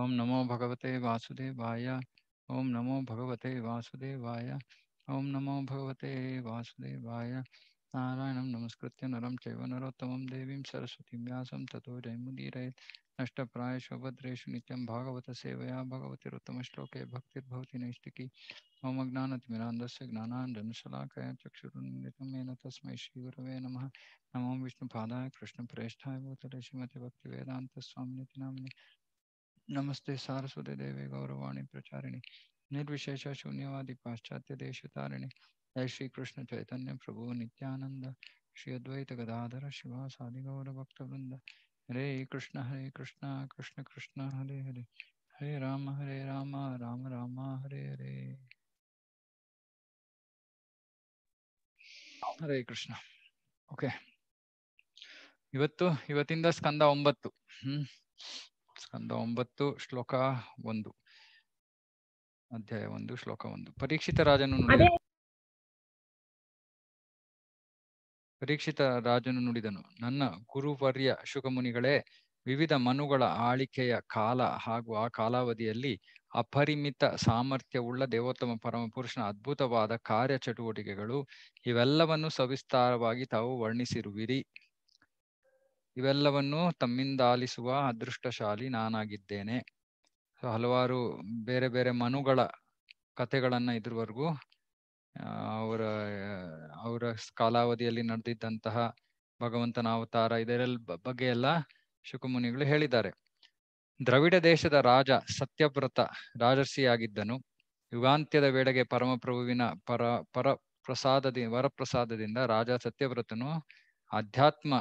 ओम नमो भगवते वासुदेवाय ओम नमो भगवते वासुदेवाय ओम नमो भगवते वासुदेवाय नारायण नमस्कृत्य नरम चैव जय देवीं नष्ट प्राय ततो जयमुदीरयेत् भागवत सेवया भगवती उत्तम श्लोके भक्तिर्भवती नैष्टिकी मम ज्ञानतिमिरान्धस्य ज्ञानाञ्जनशलाकया चक्षुरुन्मिलितं येन तस्मै श्रीगुरवे नमः नमो विष्णुपादाय कृष्णप्रेष्ठाय भूतले श्रीमते भक्तिवेदान्तस्वामिनिति नाम्नि ನಮಸ್ತೆ ಸಾರಸ್ವತಿ ದೇವೇ ಗೌರವಾಣಿ ಪ್ರಚಾರಿಣಿ ನಿರ್ವಿಶೇಷ ಶೂನ್ಯವಾದಿ ಪಾಶ್ಚಾತ್ಯ ದೇಶ ತಾರಿಣಿ ಜಯ ಶ್ರೀ ಕೃಷ್ಣ ಚೈತನ್ಯ ಪ್ರಭು ನಿತ್ಯಾನಂದ ಶ್ರೀ ಅದ್ವೈತ ಗದಾಧರ ಶಿವ ಭಕ್ತ ಭಕ್ತವೃಂದ ಹರೇ ಕೃಷ್ಣ ಹರೇ ಕೃಷ್ಣ ಕೃಷ್ಣ ಕೃಷ್ಣ ಹರೇ ಹರೇ ಹರೇ ರಾಮ ಹರೇ ರಾಮ ರಾಮ ರಾಮ ಹರೇ ಹರೇ ಹರೇ ಕೃಷ್ಣ ಓಕೆ ಇವತ್ತು ಇವತ್ತಿಂದ ಸ್ಕಂದ ಒಂಬತ್ತು ಹ್ಮ್ ಸ್ಕಂದ ಒಂಬತ್ತು ಶ್ಲೋಕ ಒಂದು ಅಧ್ಯಾಯ ಒಂದು ಶ್ಲೋಕ ಒಂದು ಪರೀಕ್ಷಿತ ರಾಜನು ನುಡಿದ ಪರೀಕ್ಷಿತ ರಾಜನು ನುಡಿದನು ನನ್ನ ಗುರುವರ್ಯ ಶುಕಮುನಿಗಳೇ ವಿವಿಧ ಮನುಗಳ ಆಳಿಕೆಯ ಕಾಲ ಹಾಗೂ ಆ ಕಾಲಾವಧಿಯಲ್ಲಿ ಅಪರಿಮಿತ ಸಾಮರ್ಥ್ಯವುಳ್ಳ ದೇವೋತ್ತಮ ಪರಮಪುರುಷನ ಅದ್ಭುತವಾದ ಕಾರ್ಯ ಚಟುವಟಿಕೆಗಳು ಇವೆಲ್ಲವನ್ನು ಸವಿಸ್ತಾರವಾಗಿ ತಾವು ವರ್ಣಿಸಿರುವಿರಿ ಇವೆಲ್ಲವನ್ನು ತಮ್ಮಿಂದ ಆಲಿಸುವ ಅದೃಷ್ಟಶಾಲಿ ನಾನಾಗಿದ್ದೇನೆ ಸೊ ಹಲವಾರು ಬೇರೆ ಬೇರೆ ಮನುಗಳ ಕಥೆಗಳನ್ನ ಇದ್ರವರೆಗೂ ಅವರ ಅವರ ಕಾಲಾವಧಿಯಲ್ಲಿ ನಡೆದಿದ್ದಂತಹ ಭಗವಂತನ ಅವತಾರ ಇದರಲ್ಲಿ ಬಗ್ಗೆ ಎಲ್ಲ ಶುಕಮುನಿಗಳು ಹೇಳಿದ್ದಾರೆ ದ್ರವಿಡ ದೇಶದ ರಾಜ ಸತ್ಯವ್ರತ ರಾಜರ್ಷಿಯಾಗಿದ್ದನು ಯುಗಾಂತ್ಯದ ವೇಳೆಗೆ ಪರಮಪ್ರಭುವಿನ ಪರ ಪರ ಪ್ರಸಾದದಿ ವರಪ್ರಸಾದದಿಂದ ರಾಜ ಸತ್ಯವ್ರತನು ಆಧ್ಯಾತ್ಮ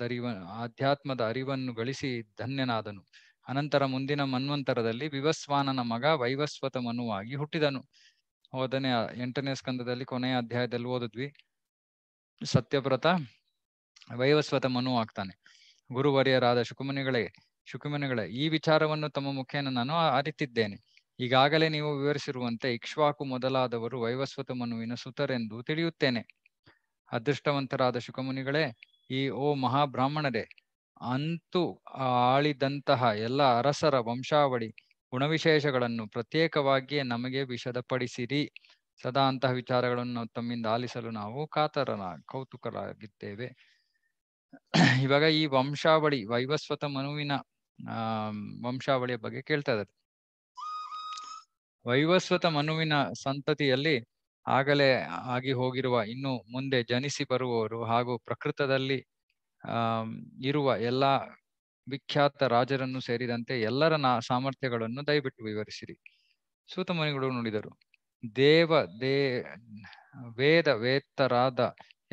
ದರಿವ ಅಧ್ಯಾತ್ಮದ ಅರಿವನ್ನು ಗಳಿಸಿ ಧನ್ಯನಾದನು ಅನಂತರ ಮುಂದಿನ ಮನ್ವಂತರದಲ್ಲಿ ವಿವಸ್ವಾನನ ಮಗ ವೈವಸ್ವತ ಮನುವಾಗಿ ಹುಟ್ಟಿದನು ಹೋದನೇ ಎಂಟನೇ ಸ್ಕಂದದಲ್ಲಿ ಕೊನೆಯ ಅಧ್ಯಾಯದಲ್ಲಿ ಓದಿದ್ವಿ ಸತ್ಯವ್ರತ ವೈವಸ್ವತ ಮನು ಆಗ್ತಾನೆ ಗುರುವರ್ಯರಾದ ಶುಕುಮನಿಗಳೇ ಶುಕುಮನಿಗಳೇ ಈ ವಿಚಾರವನ್ನು ತಮ್ಮ ಮುಖೇನ ನಾನು ಅರಿತಿದ್ದೇನೆ ಈಗಾಗಲೇ ನೀವು ವಿವರಿಸಿರುವಂತೆ ಇಕ್ಷ್ವಾಕು ಮೊದಲಾದವರು ವೈವಸ್ವತ ಮನುವಿನ ಸುತರೆಂದು ತಿಳಿಯುತ್ತೇನೆ ಅದೃಷ್ಟವಂತರಾದ ಶುಕಮುನಿಗಳೇ ಈ ಓ ಮಹಾಬ್ರಾಹ್ಮಣರೇ ಅಂತೂ ಆಳಿದಂತಹ ಎಲ್ಲ ಅರಸರ ವಂಶಾವಳಿ ಗುಣವಿಶೇಷಗಳನ್ನು ಪ್ರತ್ಯೇಕವಾಗಿಯೇ ನಮಗೆ ವಿಷದಪಡಿಸಿರಿ ಸದಾ ಅಂತಹ ವಿಚಾರಗಳನ್ನು ತಮ್ಮಿಂದ ಆಲಿಸಲು ನಾವು ಕಾತರನ ಕೌತುಕರಾಗಿದ್ದೇವೆ ಇವಾಗ ಈ ವಂಶಾವಳಿ ವೈವಸ್ವತ ಮನುವಿನ ವಂಶಾವಳಿಯ ಬಗ್ಗೆ ಕೇಳ್ತಾ ಇದ್ದಾರೆ ವೈವಸ್ವತ ಮನುವಿನ ಸಂತತಿಯಲ್ಲಿ ಆಗಲೇ ಆಗಿ ಹೋಗಿರುವ ಇನ್ನು ಮುಂದೆ ಜನಿಸಿ ಬರುವವರು ಹಾಗೂ ಪ್ರಕೃತದಲ್ಲಿ ಇರುವ ಎಲ್ಲ ವಿಖ್ಯಾತ ರಾಜರನ್ನು ಸೇರಿದಂತೆ ಎಲ್ಲರ ಸಾಮರ್ಥ್ಯಗಳನ್ನು ದಯವಿಟ್ಟು ವಿವರಿಸಿರಿ ಸೂತಮುನಿಗಳು ನುಡಿದರು ದೇವ ದೇ ವೇದ ವೇತ್ತರಾದ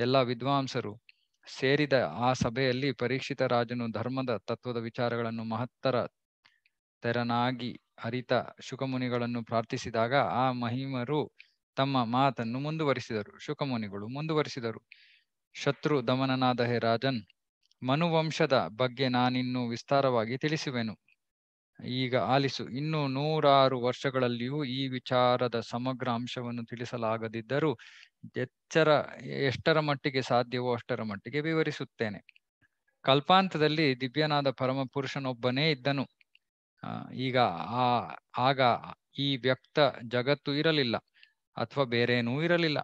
ಎಲ್ಲ ವಿದ್ವಾಂಸರು ಸೇರಿದ ಆ ಸಭೆಯಲ್ಲಿ ಪರೀಕ್ಷಿತ ರಾಜನು ಧರ್ಮದ ತತ್ವದ ವಿಚಾರಗಳನ್ನು ಮಹತ್ತರ ತೆರನಾಗಿ ಅರಿತ ಶುಕಮುನಿಗಳನ್ನು ಪ್ರಾರ್ಥಿಸಿದಾಗ ಆ ಮಹಿಮರು ತಮ್ಮ ಮಾತನ್ನು ಮುಂದುವರಿಸಿದರು ಶುಕಮುನಿಗಳು ಮುಂದುವರಿಸಿದರು ಶತ್ರು ದಮನನಾದ ಹೇ ರಾಜನ್ ಮನುವಂಶದ ಬಗ್ಗೆ ನಾನಿನ್ನೂ ವಿಸ್ತಾರವಾಗಿ ತಿಳಿಸುವೆನು ಈಗ ಆಲಿಸು ಇನ್ನೂ ನೂರಾರು ವರ್ಷಗಳಲ್ಲಿಯೂ ಈ ವಿಚಾರದ ಸಮಗ್ರ ಅಂಶವನ್ನು ತಿಳಿಸಲಾಗದಿದ್ದರೂ ಎಚ್ಚರ ಎಷ್ಟರ ಮಟ್ಟಿಗೆ ಸಾಧ್ಯವೋ ಅಷ್ಟರ ಮಟ್ಟಿಗೆ ವಿವರಿಸುತ್ತೇನೆ ಕಲ್ಪಾಂತದಲ್ಲಿ ದಿವ್ಯನಾದ ಪರಮಪುರುಷನೊಬ್ಬನೇ ಇದ್ದನು ಈಗ ಆ ಆಗ ಈ ವ್ಯಕ್ತ ಜಗತ್ತು ಇರಲಿಲ್ಲ ಅಥವಾ ಬೇರೇನೂ ಇರಲಿಲ್ಲ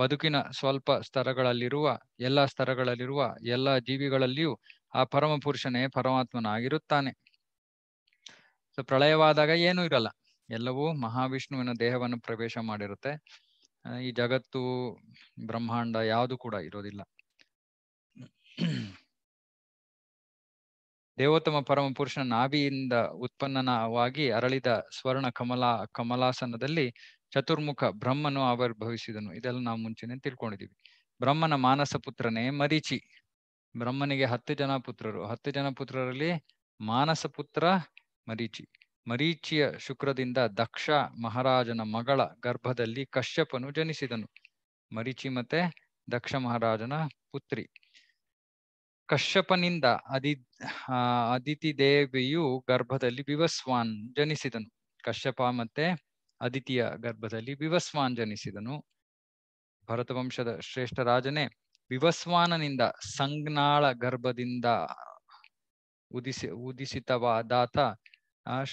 ಬದುಕಿನ ಸ್ವಲ್ಪ ಸ್ತರಗಳಲ್ಲಿರುವ ಎಲ್ಲ ಸ್ತರಗಳಲ್ಲಿರುವ ಎಲ್ಲ ಜೀವಿಗಳಲ್ಲಿಯೂ ಆ ಪರಮ ಪುರುಷನೇ ಪರಮಾತ್ಮನಾಗಿರುತ್ತಾನೆ ಸೊ ಪ್ರಳಯವಾದಾಗ ಏನೂ ಇರಲ್ಲ ಎಲ್ಲವೂ ಮಹಾವಿಷ್ಣುವಿನ ದೇಹವನ್ನು ಪ್ರವೇಶ ಮಾಡಿರುತ್ತೆ ಈ ಜಗತ್ತು ಬ್ರಹ್ಮಾಂಡ ಯಾವುದು ಕೂಡ ಇರೋದಿಲ್ಲ ದೇವೋತ್ತಮ ಪರಮ ಪುರುಷನ ನಾಭಿಯಿಂದ ಉತ್ಪನ್ನನವಾಗಿ ಅರಳಿದ ಸ್ವರ್ಣ ಕಮಲಾ ಕಮಲಾಸನದಲ್ಲಿ ಚತುರ್ಮುಖ ಬ್ರಹ್ಮನು ಆವಿರ್ಭವಿಸಿದನು ಇದೆಲ್ಲ ನಾವು ಮುಂಚೆನೆ ತಿಳ್ಕೊಂಡಿದೀವಿ ಬ್ರಹ್ಮನ ಮಾನಸ ಪುತ್ರನೇ ಮರೀಚಿ ಬ್ರಹ್ಮನಿಗೆ ಹತ್ತು ಜನ ಪುತ್ರರು ಹತ್ತು ಜನ ಪುತ್ರರಲ್ಲಿ ಮಾನಸ ಪುತ್ರ ಮರೀಚಿ ಮರೀಚಿಯ ಶುಕ್ರದಿಂದ ದಕ್ಷ ಮಹಾರಾಜನ ಮಗಳ ಗರ್ಭದಲ್ಲಿ ಕಶ್ಯಪನು ಜನಿಸಿದನು ಮರೀಚಿ ಮತ್ತೆ ದಕ್ಷ ಮಹಾರಾಜನ ಪುತ್ರಿ ಕಶ್ಯಪನಿಂದ ಅದಿ ಅದಿತಿ ದೇವಿಯು ಗರ್ಭದಲ್ಲಿ ವಿವಸ್ವಾನ್ ಜನಿಸಿದನು ಕಶ್ಯಪ ಮತ್ತೆ ಅದಿತಿಯ ಗರ್ಭದಲ್ಲಿ ವಿವಸ್ವಾನ್ ಜನಿಸಿದನು ಭರತವಂಶದ ಶ್ರೇಷ್ಠ ರಾಜನೇ ವಿವಸ್ವಾನನಿಂದ ಸಂಜ್ಞಾಳ ಗರ್ಭದಿಂದ ಉದಿಸಿ ಉದಿಸಿತವಾದಾತ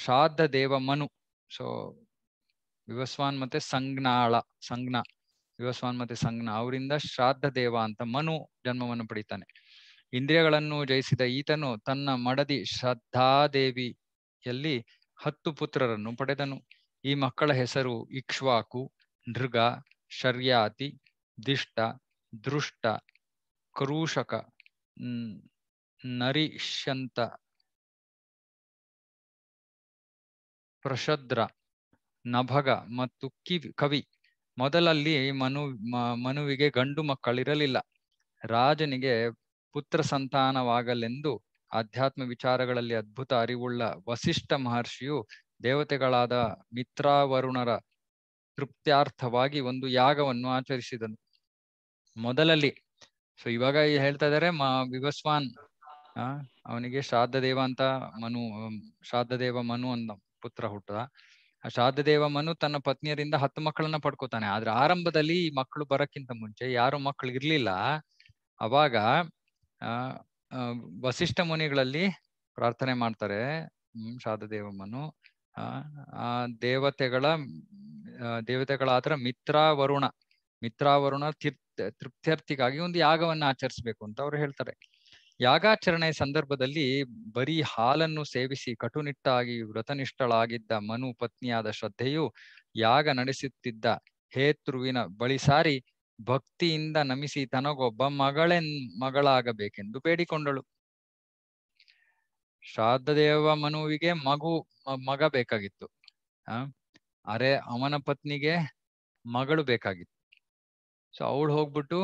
ಶ್ರಾದ್ದ ದೇವ ಮನು ಸೊ ವಿವಸ್ವಾನ್ ಮತ್ತೆ ಸಂಜ್ಞಾಳ ಸಂಜ್ಞ ವಿವಸ್ವಾನ್ ಮತ್ತೆ ಸಂಜ್ಞ ಅವರಿಂದ ಶ್ರಾದ್ದ ದೇವ ಅಂತ ಮನು ಜನ್ಮವನ್ನು ಪಡಿತಾನೆ ಇಂದ್ರಿಯಗಳನ್ನು ಜಯಿಸಿದ ಈತನು ತನ್ನ ಮಡದಿ ಶ್ರದ್ಧಾದೇವಿಯಲ್ಲಿ ಹತ್ತು ಪುತ್ರರನ್ನು ಪಡೆದನು ಈ ಮಕ್ಕಳ ಹೆಸರು ಇಕ್ಷ್ವಾಕು ನೃಗ ಶರ್ಯಾತಿ ದಿಷ್ಟ ದೃಷ್ಟ ಕ್ರೂಷಕ ನರಿಷ್ಯಂತ ಪ್ರಶದ್ರ ನಭಗ ಮತ್ತು ಕಿವಿ ಕವಿ ಮೊದಲಲ್ಲಿ ಮನು ಮನುವಿಗೆ ಗಂಡು ಮಕ್ಕಳಿರಲಿಲ್ಲ ರಾಜನಿಗೆ ಪುತ್ರ ಸಂತಾನವಾಗಲೆಂದು ಆಧ್ಯಾತ್ಮ ವಿಚಾರಗಳಲ್ಲಿ ಅದ್ಭುತ ಅರಿವುಳ್ಳ ವಸಿಷ್ಠ ಮಹರ್ಷಿಯು ದೇವತೆಗಳಾದ ಮಿತ್ರಾವರುಣರ ತೃಪ್ತ್ಯಾರ್ಥವಾಗಿ ಒಂದು ಯಾಗವನ್ನು ಆಚರಿಸಿದನು ಮೊದಲಲ್ಲಿ ಸೊ ಇವಾಗ ಹೇಳ್ತಾ ಇದಾರೆ ಮಾ ವಿವಸ್ವಾನ್ ಆ ಅವನಿಗೆ ಶ್ರಾದ್ದದೇವ ಅಂತ ಮನು ಶ್ರಾದ್ದದೇವ ಮನು ಅಂದ ಪುತ್ರ ಹುಟ್ಟದ ಆ ಶ್ರಾದ್ದದೇವ ಮನು ತನ್ನ ಪತ್ನಿಯರಿಂದ ಹತ್ತು ಮಕ್ಕಳನ್ನ ಪಡ್ಕೋತಾನೆ ಆದ್ರೆ ಆರಂಭದಲ್ಲಿ ಈ ಮಕ್ಕಳು ಬರಕ್ಕಿಂತ ಮುಂಚೆ ಯಾರು ಮಕ್ಕಳು ಇರ್ಲಿಲ್ಲ ಅವಾಗ ಆ ವಸಿಷ್ಠ ಮುನಿಗಳಲ್ಲಿ ಪ್ರಾರ್ಥನೆ ಮಾಡ್ತಾರೆ ಹ್ಮ್ ಶಾರದೇವಮ್ಮನು ಆ ದೇವತೆಗಳ ದೇವತೆಗಳ ಆತರ ಮಿತ್ರಾವರುಣ ಮಿತ್ರಾವರುಣ ತೀರ್ಥ ತೃಪ್ತ್ಯರ್ಥಿಗಾಗಿ ಒಂದು ಯಾಗವನ್ನ ಆಚರಿಸ್ಬೇಕು ಅಂತ ಅವ್ರು ಹೇಳ್ತಾರೆ ಯಾಗಾಚರಣೆ ಸಂದರ್ಭದಲ್ಲಿ ಬರೀ ಹಾಲನ್ನು ಸೇವಿಸಿ ಕಟುನಿಟ್ಟಾಗಿ ವ್ರತನಿಷ್ಠಳಾಗಿದ್ದ ಮನು ಪತ್ನಿಯಾದ ಶ್ರದ್ಧೆಯು ಯಾಗ ನಡೆಸುತ್ತಿದ್ದ ಹೇತೃವಿನ ಬಳಿ ಸಾರಿ ಭಕ್ತಿಯಿಂದ ನಮಿಸಿ ತನಗೊಬ್ಬ ಮಗಳೆನ್ ಮಗಳಾಗಬೇಕೆಂದು ಬೇಡಿಕೊಂಡಳು ಶ್ರಾದ್ದೇವ ಮನುವಿಗೆ ಮಗು ಮಗ ಬೇಕಾಗಿತ್ತು ಆ ಅರೆ ಅವನ ಪತ್ನಿಗೆ ಮಗಳು ಬೇಕಾಗಿತ್ತು ಸೊ ಅವಳು ಹೋಗ್ಬಿಟ್ಟು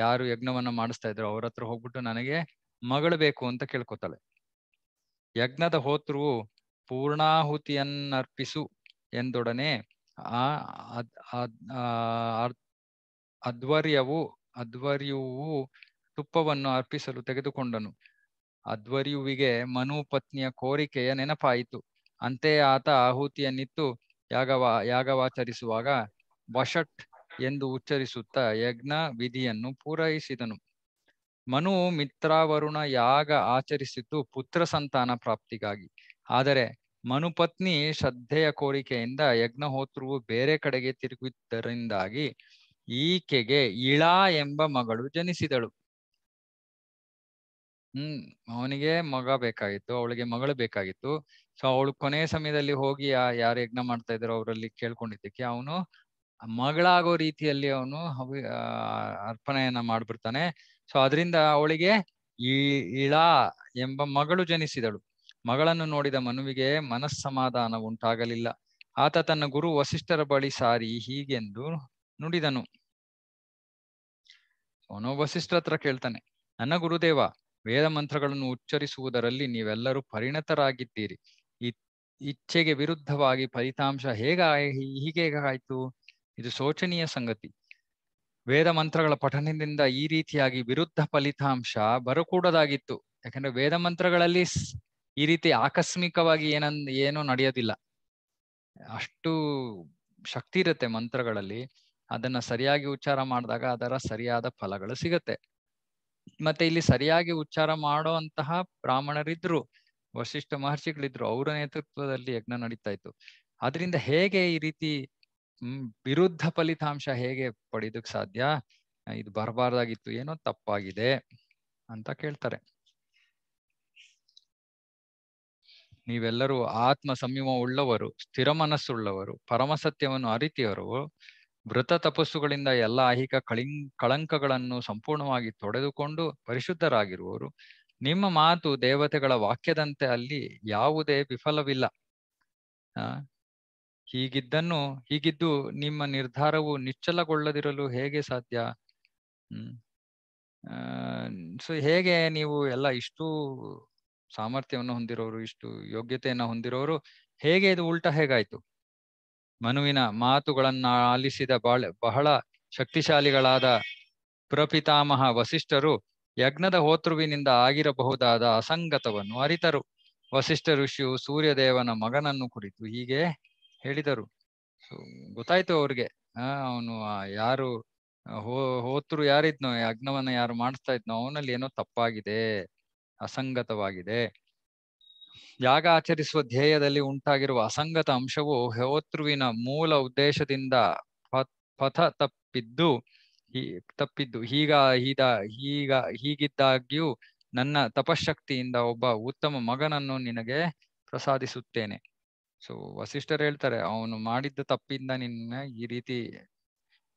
ಯಾರು ಯಜ್ಞವನ್ನ ಮಾಡಿಸ್ತಾ ಇದ್ರು ಅವ್ರ ಹತ್ರ ಹೋಗ್ಬಿಟ್ಟು ನನಗೆ ಮಗಳು ಬೇಕು ಅಂತ ಕೇಳ್ಕೊತಾಳೆ ಯಜ್ಞದ ಹೋತೃವು ಪೂರ್ಣಾಹುತಿಯನ್ನರ್ಪಿಸು ಎಂದೊಡನೆ ಆ ಅದ್ ಅಧ್ವರ್ಯವು ಅಧ್ವರ್ಯುವು ತುಪ್ಪವನ್ನು ಅರ್ಪಿಸಲು ತೆಗೆದುಕೊಂಡನು ಅಧ್ವರ್ಯುವಿಗೆ ಪತ್ನಿಯ ಕೋರಿಕೆಯ ನೆನಪಾಯಿತು ಅಂತೆಯೇ ಆತ ಆಹುತಿಯನ್ನಿತ್ತು ಯಾಗವ ಯಾಗವಾಚರಿಸುವಾಗ ವಷಟ್ ಎಂದು ಉಚ್ಚರಿಸುತ್ತಾ ಯಜ್ಞ ವಿಧಿಯನ್ನು ಪೂರೈಸಿದನು ಮನು ಮಿತ್ರಾವರುಣ ಯಾಗ ಆಚರಿಸಿದ್ದು ಪುತ್ರ ಸಂತಾನ ಪ್ರಾಪ್ತಿಗಾಗಿ ಆದರೆ ಮನುಪತ್ನಿ ಶ್ರದ್ಧೆಯ ಕೋರಿಕೆಯಿಂದ ಯಜ್ಞಹೋತ್ರವು ಬೇರೆ ಕಡೆಗೆ ತಿರುಗಿದ್ದರಿಂದಾಗಿ ಈಕೆಗೆ ಇಳಾ ಎಂಬ ಮಗಳು ಜನಿಸಿದಳು ಹ್ಮ್ ಅವನಿಗೆ ಮಗ ಬೇಕಾಗಿತ್ತು ಅವಳಿಗೆ ಮಗಳು ಬೇಕಾಗಿತ್ತು ಸೊ ಅವಳು ಕೊನೆ ಸಮಯದಲ್ಲಿ ಹೋಗಿ ಯಾರು ಯಜ್ಞ ಮಾಡ್ತಾ ಇದ್ರು ಅವರಲ್ಲಿ ಕೇಳ್ಕೊಂಡಿದ್ದಕ್ಕೆ ಅವನು ಮಗಳಾಗೋ ರೀತಿಯಲ್ಲಿ ಅವನು ಅರ್ಪಣೆಯನ್ನ ಮಾಡ್ಬಿಡ್ತಾನೆ ಸೊ ಅದರಿಂದ ಅವಳಿಗೆ ಈ ಇಳ ಎಂಬ ಮಗಳು ಜನಿಸಿದಳು ಮಗಳನ್ನು ನೋಡಿದ ಮನುವಿಗೆ ಮನಸ್ಸಮಾಧಾನ ಉಂಟಾಗಲಿಲ್ಲ ಆತ ತನ್ನ ಗುರು ವಸಿಷ್ಠರ ಬಳಿ ಸಾರಿ ಹೀಗೆಂದು ನುಡಿದನು ಅವನು ವಸಿಷ್ಠ ಹತ್ರ ಕೇಳ್ತಾನೆ ನನ್ನ ಗುರುದೇವ ವೇದ ಮಂತ್ರಗಳನ್ನು ಉಚ್ಚರಿಸುವುದರಲ್ಲಿ ನೀವೆಲ್ಲರೂ ಪರಿಣತರಾಗಿದ್ದೀರಿ ಇಚ್ಛೆಗೆ ವಿರುದ್ಧವಾಗಿ ಫಲಿತಾಂಶ ಹೇಗ ಆಯ್ತು ಇದು ಶೋಚನೀಯ ಸಂಗತಿ ವೇದ ಮಂತ್ರಗಳ ಪಠನದಿಂದ ಈ ರೀತಿಯಾಗಿ ವಿರುದ್ಧ ಫಲಿತಾಂಶ ಬರಕೂಡದಾಗಿತ್ತು ಯಾಕಂದ್ರೆ ವೇದ ಮಂತ್ರಗಳಲ್ಲಿ ಈ ರೀತಿ ಆಕಸ್ಮಿಕವಾಗಿ ಏನನ್ ಏನೂ ನಡೆಯೋದಿಲ್ಲ ಅಷ್ಟು ಶಕ್ತಿ ಇರುತ್ತೆ ಮಂತ್ರಗಳಲ್ಲಿ ಅದನ್ನ ಸರಿಯಾಗಿ ಉಚ್ಚಾರ ಮಾಡಿದಾಗ ಅದರ ಸರಿಯಾದ ಫಲಗಳು ಸಿಗತ್ತೆ ಮತ್ತೆ ಇಲ್ಲಿ ಸರಿಯಾಗಿ ಉಚ್ಚಾರ ಮಾಡೋ ಅಂತಹ ಬ್ರಾಹ್ಮಣರಿದ್ರು ವಶಿಷ್ಠ ಮಹರ್ಷಿಗಳಿದ್ರು ಅವರ ನೇತೃತ್ವದಲ್ಲಿ ಯಜ್ಞ ನಡೀತಾ ಇತ್ತು ಅದರಿಂದ ಹೇಗೆ ಈ ರೀತಿ ವಿರುದ್ಧ ಫಲಿತಾಂಶ ಹೇಗೆ ಪಡೆಯೋದಕ್ಕೆ ಸಾಧ್ಯ ಇದು ಬರಬಾರ್ದಾಗಿತ್ತು ಏನೋ ತಪ್ಪಾಗಿದೆ ಅಂತ ಕೇಳ್ತಾರೆ ನೀವೆಲ್ಲರೂ ಆತ್ಮ ಸಂಯಮ ಉಳ್ಳವರು ಸ್ಥಿರ ಮನಸ್ಸುಳ್ಳವರು ಪರಮಸತ್ಯವನ್ನು ಅರಿತಿಯವರು ವೃತ ತಪಸ್ಸುಗಳಿಂದ ಎಲ್ಲ ಐಹಿಕ ಕಳಿಂ ಕಳಂಕಗಳನ್ನು ಸಂಪೂರ್ಣವಾಗಿ ತೊಡೆದುಕೊಂಡು ಪರಿಶುದ್ಧರಾಗಿರುವವರು ನಿಮ್ಮ ಮಾತು ದೇವತೆಗಳ ವಾಕ್ಯದಂತೆ ಅಲ್ಲಿ ಯಾವುದೇ ವಿಫಲವಿಲ್ಲ ಹೀಗಿದ್ದನ್ನು ಹೀಗಿದ್ದು ನಿಮ್ಮ ನಿರ್ಧಾರವು ನಿಚ್ಚಲಗೊಳ್ಳದಿರಲು ಹೇಗೆ ಸಾಧ್ಯ ಸೊ ಹೇಗೆ ನೀವು ಎಲ್ಲ ಇಷ್ಟು ಸಾಮರ್ಥ್ಯವನ್ನು ಹೊಂದಿರೋರು ಇಷ್ಟು ಯೋಗ್ಯತೆಯನ್ನು ಹೊಂದಿರೋರು ಹೇಗೆ ಇದು ಉಲ್ಟಾ ಹೇಗಾಯ್ತು ಮನುವಿನ ಮಾತುಗಳನ್ನಾಲಿಸಿದ ಬಾಳೆ ಬಹಳ ಶಕ್ತಿಶಾಲಿಗಳಾದ ಪ್ರಪಿತಾಮಹ ವಸಿಷ್ಠರು ಯಜ್ಞದ ಹೋತೃವಿನಿಂದ ಆಗಿರಬಹುದಾದ ಅಸಂಗತವನ್ನು ಅರಿತರು ವಸಿಷ್ಠ ಋಷಿಯು ಸೂರ್ಯದೇವನ ಮಗನನ್ನು ಕುರಿತು ಹೀಗೆ ಹೇಳಿದರು ಗೊತ್ತಾಯ್ತು ಅವ್ರಿಗೆ ಆ ಅವನು ಯಾರು ಹೋ ಹೋತೃ ಯಾರಿದ್ನೋ ಯಜ್ಞವನ್ನ ಯಾರು ಮಾಡಿಸ್ತಾ ಇದ್ನೋ ಅವನಲ್ಲಿ ಏನೋ ತಪ್ಪಾಗಿದೆ ಅಸಂಗತವಾಗಿದೆ ಯಾಗ ಆಚರಿಸುವ ಧ್ಯೇಯದಲ್ಲಿ ಉಂಟಾಗಿರುವ ಅಸಂಗತ ಅಂಶವು ಹೋತೃವಿನ ಮೂಲ ಉದ್ದೇಶದಿಂದ ಪಥ ತಪ್ಪಿದ್ದು ತಪ್ಪಿದ್ದು ಹೀಗ ಹೀದ ಹೀಗ ಹೀಗಿದ್ದಾಗ್ಯೂ ನನ್ನ ತಪಶಕ್ತಿಯಿಂದ ಒಬ್ಬ ಉತ್ತಮ ಮಗನನ್ನು ನಿನಗೆ ಪ್ರಸಾದಿಸುತ್ತೇನೆ ಸೊ ವಸಿಷ್ಠರು ಹೇಳ್ತಾರೆ ಅವನು ಮಾಡಿದ್ದ ತಪ್ಪಿಂದ ನಿನ್ನ ಈ ರೀತಿ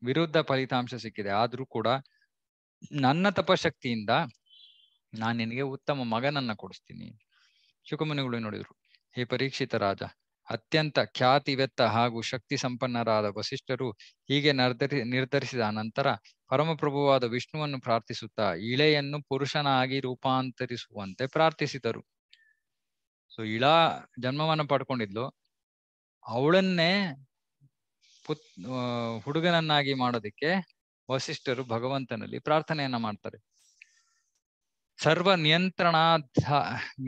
ವಿರುದ್ಧ ಫಲಿತಾಂಶ ಸಿಕ್ಕಿದೆ ಆದ್ರೂ ಕೂಡ ನನ್ನ ತಪಶಕ್ತಿಯಿಂದ ನಾನು ನಿನಗೆ ಉತ್ತಮ ಮಗನನ್ನ ಕೊಡಿಸ್ತೀನಿ ಶುಕಮುನಿಗಳು ನೋಡಿದರು ಹೇ ಪರೀಕ್ಷಿತ ರಾಜ ಅತ್ಯಂತ ವೆತ್ತ ಹಾಗೂ ಶಕ್ತಿ ಸಂಪನ್ನರಾದ ವಸಿಷ್ಠರು ಹೀಗೆ ನಿರ್ಧರಿ ನಿರ್ಧರಿಸಿದ ನಂತರ ಪರಮಪ್ರಭುವಾದ ವಿಷ್ಣುವನ್ನು ಪ್ರಾರ್ಥಿಸುತ್ತಾ ಇಳೆಯನ್ನು ಪುರುಷನಾಗಿ ರೂಪಾಂತರಿಸುವಂತೆ ಪ್ರಾರ್ಥಿಸಿದರು ಸೊ ಇಳಾ ಜನ್ಮವನ್ನು ಪಡ್ಕೊಂಡಿದ್ಲು ಅವಳನ್ನೇ ಪುತ್ ಹುಡುಗನನ್ನಾಗಿ ಮಾಡೋದಿಕ್ಕೆ ವಸಿಷ್ಠರು ಭಗವಂತನಲ್ಲಿ ಪ್ರಾರ್ಥನೆಯನ್ನ ಮಾಡ್ತಾರೆ ಸರ್ವ ನಿಯಂತ್ರಣಾಧ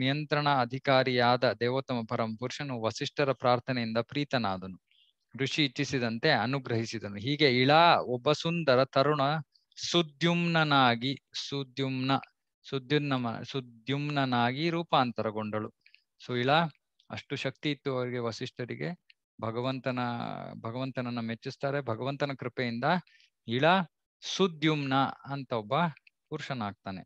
ನಿಯಂತ್ರಣ ಅಧಿಕಾರಿಯಾದ ದೇವೋತ್ತಮ ಪರಂ ಪುರುಷನು ವಸಿಷ್ಠರ ಪ್ರಾರ್ಥನೆಯಿಂದ ಪ್ರೀತನಾದನು ಋಷಿ ಇಚ್ಛಿಸಿದಂತೆ ಅನುಗ್ರಹಿಸಿದನು ಹೀಗೆ ಇಳಾ ಒಬ್ಬ ಸುಂದರ ತರುಣ ಸುದ್ಯುಮ್ನಾಗಿ ಸುದ್ಯುಮ್ನ ಸುದ್ಯುನ್ನ ಸುದ್ಯುಮ್ನಾಗಿ ರೂಪಾಂತರಗೊಂಡಳು ಸೊ ಇಳಾ ಅಷ್ಟು ಶಕ್ತಿ ಇತ್ತು ಅವರಿಗೆ ವಸಿಷ್ಠರಿಗೆ ಭಗವಂತನ ಭಗವಂತನನ್ನ ಮೆಚ್ಚಿಸ್ತಾರೆ ಭಗವಂತನ ಕೃಪೆಯಿಂದ ಇಳ ಸುದ್ಯುಮ್ನ ಅಂತ ಒಬ್ಬ ಪುರುಷನಾಗ್ತಾನೆ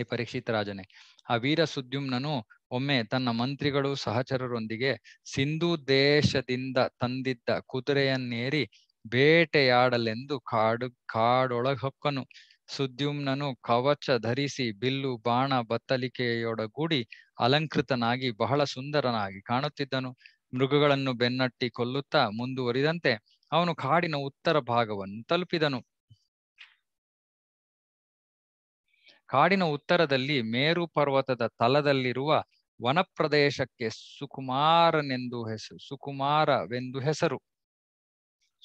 ಐ ಪರೀಕ್ಷಿತ ರಾಜನೇ ಆ ವೀರ ಸುದ್ಯುಮ್ನನು ಒಮ್ಮೆ ತನ್ನ ಮಂತ್ರಿಗಳು ಸಹಚರರೊಂದಿಗೆ ಸಿಂಧು ದೇಶದಿಂದ ತಂದಿದ್ದ ಕುದುರೆಯನ್ನೇರಿ ಬೇಟೆಯಾಡಲೆಂದು ಕಾಡು ಕಾಡೊಳಗಪ್ಪನು ಸುದ್ಯುಮ್ನನು ಕವಚ ಧರಿಸಿ ಬಿಲ್ಲು ಬಾಣ ಬತ್ತಲಿಕೆಯೊಡಗೂಡಿ ಅಲಂಕೃತನಾಗಿ ಬಹಳ ಸುಂದರನಾಗಿ ಕಾಣುತ್ತಿದ್ದನು ಮೃಗಗಳನ್ನು ಬೆನ್ನಟ್ಟಿ ಕೊಲ್ಲುತ್ತಾ ಮುಂದುವರಿದಂತೆ ಅವನು ಕಾಡಿನ ಉತ್ತರ ಭಾಗವನ್ನು ತಲುಪಿದನು ಕಾಡಿನ ಉತ್ತರದಲ್ಲಿ ಮೇರು ಪರ್ವತದ ತಲದಲ್ಲಿರುವ ವನಪ್ರದೇಶಕ್ಕೆ ಸುಕುಮಾರನೆಂದು ಹೆಸರು ಸುಕುಮಾರವೆಂದು ಹೆಸರು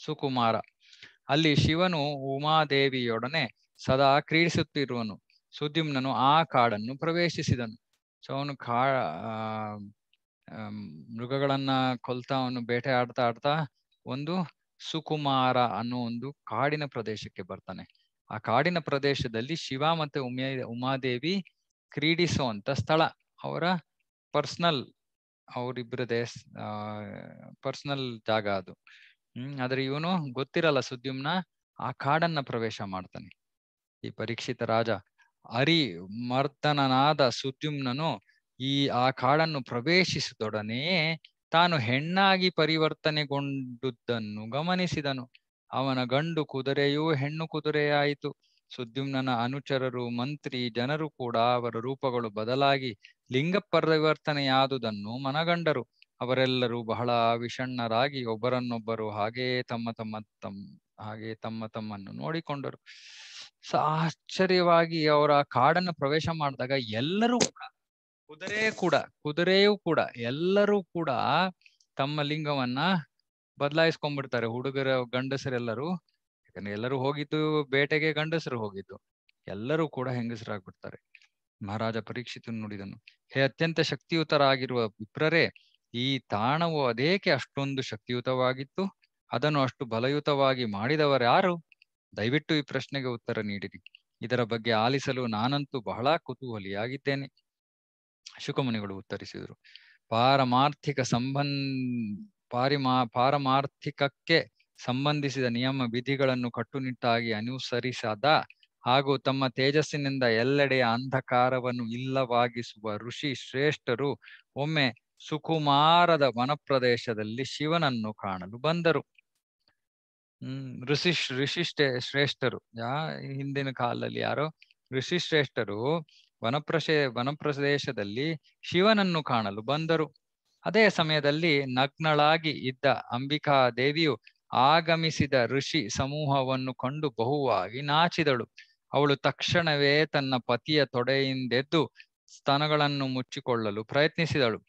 ಸುಕುಮಾರ ಅಲ್ಲಿ ಶಿವನು ಉಮಾದೇವಿಯೊಡನೆ ಸದಾ ಕ್ರೀಡಿಸುತ್ತಿರುವನು ಸುದ್ಯುಮ್ನನು ಆ ಕಾಡನ್ನು ಪ್ರವೇಶಿಸಿದನು ಸೊ ಅವನು ಕಾ ಮೃಗಗಳನ್ನ ಕೊಲ್ತಾ ಅವನು ಬೇಟೆ ಆಡ್ತಾ ಆಡ್ತಾ ಒಂದು ಸುಕುಮಾರ ಅನ್ನೋ ಒಂದು ಕಾಡಿನ ಪ್ರದೇಶಕ್ಕೆ ಬರ್ತಾನೆ ಆ ಕಾಡಿನ ಪ್ರದೇಶದಲ್ಲಿ ಶಿವ ಮತ್ತೆ ಉಮೇ ಉಮಾದೇವಿ ಕ್ರೀಡಿಸುವಂತ ಸ್ಥಳ ಅವರ ಪರ್ಸನಲ್ ಅವರಿಬ್ಬರ ದೇಶ ಪರ್ಸನಲ್ ಜಾಗ ಅದು ಹ್ಮ್ ಆದ್ರೆ ಇವನು ಗೊತ್ತಿರಲ್ಲ ಸುದ್ಯುಮ್ನ ಆ ಕಾಡನ್ನ ಪ್ರವೇಶ ಮಾಡ್ತಾನೆ ಈ ಪರೀಕ್ಷಿತ ರಾಜ ಅರಿ ಮರ್ದನನಾದ ಸುದ್ಯುಮ್ನನು ಈ ಆ ಕಾಡನ್ನು ಪ್ರವೇಶಿಸಿದೊಡನೆಯೇ ತಾನು ಹೆಣ್ಣಾಗಿ ಪರಿವರ್ತನೆಗೊಂಡುದನ್ನು ಗಮನಿಸಿದನು ಅವನ ಗಂಡು ಕುದುರೆಯೂ ಹೆಣ್ಣು ಕುದುರೆಯಾಯಿತು ಸುದ್ಯುಮ್ನನ ಅನುಚರರು ಮಂತ್ರಿ ಜನರು ಕೂಡ ಅವರ ರೂಪಗಳು ಬದಲಾಗಿ ಲಿಂಗ ಪರಿವರ್ತನೆಯಾದುದನ್ನು ಮನಗಂಡರು ಅವರೆಲ್ಲರೂ ಬಹಳ ವಿಷಣ್ಣರಾಗಿ ಒಬ್ಬರನ್ನೊಬ್ಬರು ಹಾಗೆಯೇ ತಮ್ಮ ತಮ್ಮ ತಮ್ಮ ಹಾಗೆ ತಮ್ಮ ತಮ್ಮನ್ನು ನೋಡಿಕೊಂಡರು ಆಶ್ಚರ್ಯವಾಗಿ ಅವರ ಕಾಡನ್ನು ಪ್ರವೇಶ ಮಾಡಿದಾಗ ಎಲ್ಲರೂ ಕೂಡ ಕುದುರೆ ಕೂಡ ಕುದುರೆಯೂ ಕೂಡ ಎಲ್ಲರೂ ಕೂಡ ತಮ್ಮ ಲಿಂಗವನ್ನ ಬದಲಾಯಿಸ್ಕೊಂಡ್ಬಿಡ್ತಾರೆ ಹುಡುಗರ ಗಂಡಸರೆಲ್ಲರೂ ಯಾಕಂದ್ರೆ ಎಲ್ಲರೂ ಹೋಗಿದ್ದು ಬೇಟೆಗೆ ಗಂಡಸರು ಹೋಗಿದ್ದು ಎಲ್ಲರೂ ಕೂಡ ಹೆಂಗಸರಾಗ್ಬಿಡ್ತಾರೆ ಮಹಾರಾಜ ಪರೀಕ್ಷಿತ ನುಡಿದನು ಹೇ ಅತ್ಯಂತ ಶಕ್ತಿಯುತರಾಗಿರುವ ವಿಪ್ರರೇ ಈ ತಾಣವು ಅದೇಕೆ ಅಷ್ಟೊಂದು ಶಕ್ತಿಯುತವಾಗಿತ್ತು ಅದನ್ನು ಅಷ್ಟು ಬಲಯುತವಾಗಿ ಮಾಡಿದವರ್ಯಾರು ದಯವಿಟ್ಟು ಈ ಪ್ರಶ್ನೆಗೆ ಉತ್ತರ ನೀಡಿರಿ ಇದರ ಬಗ್ಗೆ ಆಲಿಸಲು ನಾನಂತೂ ಬಹಳ ಕುತೂಹಲಿಯಾಗಿದ್ದೇನೆ ಶುಕಮುನಿಗಳು ಉತ್ತರಿಸಿದರು ಪಾರಮಾರ್ಥಿಕ ಸಂಬಂಧ ಪಾರಿಮಾ ಪಾರಮಾರ್ಥಿಕಕ್ಕೆ ಸಂಬಂಧಿಸಿದ ನಿಯಮ ವಿಧಿಗಳನ್ನು ಕಟ್ಟುನಿಟ್ಟಾಗಿ ಅನುಸರಿಸದ ಹಾಗೂ ತಮ್ಮ ತೇಜಸ್ಸಿನಿಂದ ಎಲ್ಲೆಡೆಯ ಅಂಧಕಾರವನ್ನು ಇಲ್ಲವಾಗಿಸುವ ಋಷಿ ಶ್ರೇಷ್ಠರು ಒಮ್ಮೆ ಸುಕುಮಾರದ ವನಪ್ರದೇಶದಲ್ಲಿ ಶಿವನನ್ನು ಕಾಣಲು ಬಂದರು ಹ್ಮ್ ಋಷಿ ಋಷಿ ಶ್ರೇಷ್ಠರು ಯಾ ಹಿಂದಿನ ಕಾಲದಲ್ಲಿ ಯಾರೋ ಋಷಿ ಶ್ರೇಷ್ಠರು ವನಪ್ರಶೇ ವನಪ್ರದೇಶದಲ್ಲಿ ಶಿವನನ್ನು ಕಾಣಲು ಬಂದರು ಅದೇ ಸಮಯದಲ್ಲಿ ನಗ್ನಳಾಗಿ ಇದ್ದ ಅಂಬಿಕಾ ದೇವಿಯು ಆಗಮಿಸಿದ ಋಷಿ ಸಮೂಹವನ್ನು ಕಂಡು ಬಹುವಾಗಿ ನಾಚಿದಳು ಅವಳು ತಕ್ಷಣವೇ ತನ್ನ ಪತಿಯ ತೊಡೆಯಿಂದೆದ್ದು ಸ್ತನಗಳನ್ನು ಮುಚ್ಚಿಕೊಳ್ಳಲು ಪ್ರಯತ್ನಿಸಿದಳು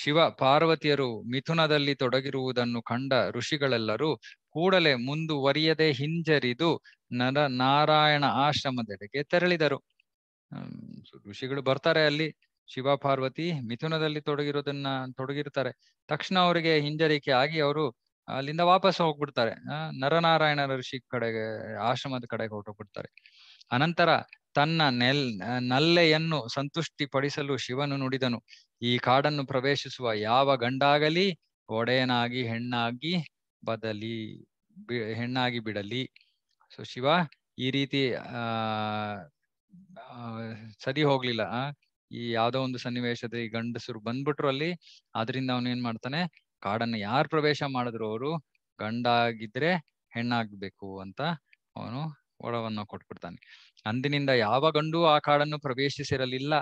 ಶಿವ ಪಾರ್ವತಿಯರು ಮಿಥುನದಲ್ಲಿ ತೊಡಗಿರುವುದನ್ನು ಕಂಡ ಋಷಿಗಳೆಲ್ಲರೂ ಕೂಡಲೇ ಮುಂದುವರಿಯದೆ ಹಿಂಜರಿದು ನರ ನಾರಾಯಣ ಆಶ್ರಮದೆಡೆಗೆ ತೆರಳಿದರು ಋಷಿಗಳು ಬರ್ತಾರೆ ಅಲ್ಲಿ ಶಿವ ಪಾರ್ವತಿ ಮಿಥುನದಲ್ಲಿ ತೊಡಗಿರೋದನ್ನ ತೊಡಗಿರ್ತಾರೆ ತಕ್ಷಣ ಅವರಿಗೆ ಹಿಂಜರಿಕೆ ಆಗಿ ಅವರು ಅಲ್ಲಿಂದ ವಾಪಸ್ ಹೋಗ್ಬಿಡ್ತಾರೆ ನರನಾರಾಯಣ ಋಷಿ ಕಡೆಗೆ ಆಶ್ರಮದ ಕಡೆಗೆ ಹೊರಟೋಗ್ಬಿಡ್ತಾರೆ ಅನಂತರ ತನ್ನ ನೆಲ್ ನಲ್ಲೆಯನ್ನು ಸಂತುಷ್ಟಿ ಪಡಿಸಲು ಶಿವನು ನುಡಿದನು ಈ ಕಾಡನ್ನು ಪ್ರವೇಶಿಸುವ ಯಾವ ಗಂಡಾಗಲಿ ಒಡೆಯನಾಗಿ ಹೆಣ್ಣಾಗಿ ಬದಲಿ ಹೆಣ್ಣಾಗಿ ಬಿಡಲಿ ಸೊ ಶಿವ ಈ ರೀತಿ ಆ ಸರಿ ಹೋಗ್ಲಿಲ್ಲ ಈ ಯಾವ್ದೋ ಒಂದು ಸನ್ನಿವೇಶದ ಈ ಗಂಡಸರು ಬಂದ್ಬಿಟ್ರು ಅಲ್ಲಿ ಅದರಿಂದ ಅವನು ಏನ್ ಮಾಡ್ತಾನೆ ಕಾಡನ್ನ ಯಾರು ಪ್ರವೇಶ ಮಾಡಿದ್ರು ಅವರು ಗಂಡಾಗಿದ್ರೆ ಹೆಣ್ಣಾಗ್ಬೇಕು ಅಂತ ಅವನು ಒಳವನ್ನ ಕೊಟ್ಬಿಡ್ತಾನೆ ಅಂದಿನಿಂದ ಯಾವ ಗಂಡು ಆ ಕಾಡನ್ನು ಪ್ರವೇಶಿಸಿರಲಿಲ್ಲ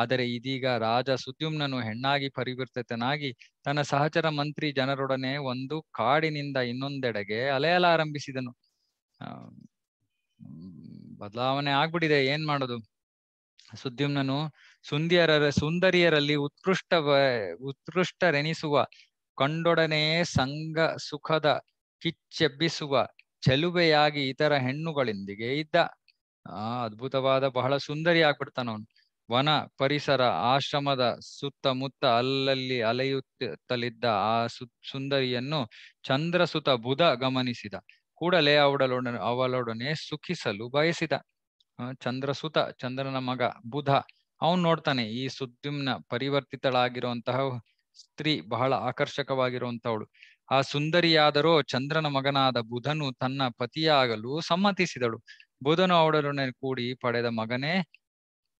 ಆದರೆ ಇದೀಗ ರಾಜ ಸುದ್ಯುಮ್ನನು ಹೆಣ್ಣಾಗಿ ಪರಿವರ್ತಿತನಾಗಿ ತನ್ನ ಸಹಚರ ಮಂತ್ರಿ ಜನರೊಡನೆ ಒಂದು ಕಾಡಿನಿಂದ ಇನ್ನೊಂದೆಡೆಗೆ ಅಲೆಯಲಾರಂಭಿಸಿದನು ಬದಲಾವಣೆ ಆಗ್ಬಿಟ್ಟಿದೆ ಏನ್ ಮಾಡೋದು ಸುದ್ಯುಮ್ನನು ಸುಂದಿಯರ ಸುಂದರಿಯರಲ್ಲಿ ಉತ್ಕೃಷ್ಟ ಉತ್ಕೃಷ್ಟರೆನಿಸುವ ಕಂಡೊಡನೆ ಸಂಘ ಸುಖದ ಕಿಚ್ಚೆಬ್ಬಿಸುವ ಚಲುವೆಯಾಗಿ ಇತರ ಹೆಣ್ಣುಗಳೊಂದಿಗೆ ಇದ್ದ ಆ ಅದ್ಭುತವಾದ ಬಹಳ ಸುಂದರಿ ಆಗ್ಬಿಡ್ತಾನವನು ವನ ಪರಿಸರ ಆಶ್ರಮದ ಸುತ್ತಮುತ್ತ ಅಲ್ಲಲ್ಲಿ ಅಲೆಯುತ್ತಲಿದ್ದ ಆ ಸು ಸುಂದರಿಯನ್ನು ಚಂದ್ರಸುತ ಬುಧ ಗಮನಿಸಿದ ಕೂಡಲೇ ಅವಳೊಡನೆ ಅವಳೊಡನೆ ಸುಖಿಸಲು ಬಯಸಿದ ಚಂದ್ರಸುತ ಚಂದ್ರನ ಮಗ ಬುಧ ಅವನು ನೋಡ್ತಾನೆ ಈ ಸುದ್ಯುಮ್ನ ಪರಿವರ್ತಿತಳಾಗಿರುವಂತಹ ಸ್ತ್ರೀ ಬಹಳ ಆಕರ್ಷಕವಾಗಿರುವಂತವಳು ಆ ಸುಂದರಿಯಾದರೂ ಚಂದ್ರನ ಮಗನಾದ ಬುಧನು ತನ್ನ ಪತಿಯಾಗಲು ಸಮ್ಮತಿಸಿದಳು ಬುಧನು ಅವಳೊಡನೆ ಕೂಡಿ ಪಡೆದ ಮಗನೇ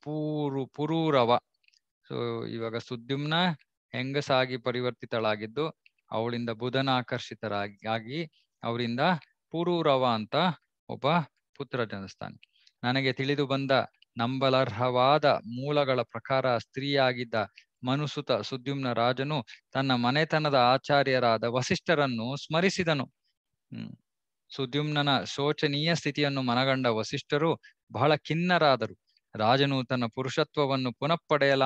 ಪೂರು ಪುರೂರವ ಸೊ ಇವಾಗ ಸುದ್ಯುಮ್ನ ಹೆಂಗಸಾಗಿ ಪರಿವರ್ತಿತಳಾಗಿದ್ದು ಅವಳಿಂದ ಬುಧನ ಆಕರ್ಷಿತರಾಗಿ ಆಗಿ ಅವರಿಂದ ಪುರೂರವ ಅಂತ ಒಬ್ಬ ಪುತ್ರ ಜನಿಸ್ತಾನೆ ನನಗೆ ತಿಳಿದು ಬಂದ ನಂಬಲರ್ಹವಾದ ಮೂಲಗಳ ಪ್ರಕಾರ ಸ್ತ್ರೀಯಾಗಿದ್ದ ಮನುಸುತ ಸುದ್ಯುಮ್ನ ರಾಜನು ತನ್ನ ಮನೆತನದ ಆಚಾರ್ಯರಾದ ವಸಿಷ್ಠರನ್ನು ಸ್ಮರಿಸಿದನು ಹ್ಮ್ ಸುದ್ಯುಮ್ನ ಶೋಚನೀಯ ಸ್ಥಿತಿಯನ್ನು ಮನಗಂಡ ವಸಿಷ್ಠರು ಬಹಳ ಖಿನ್ನರಾದರು ರಾಜನು ತನ್ನ ಪುರುಷತ್ವವನ್ನು ಪುನಃ ಪಡೆಯಲ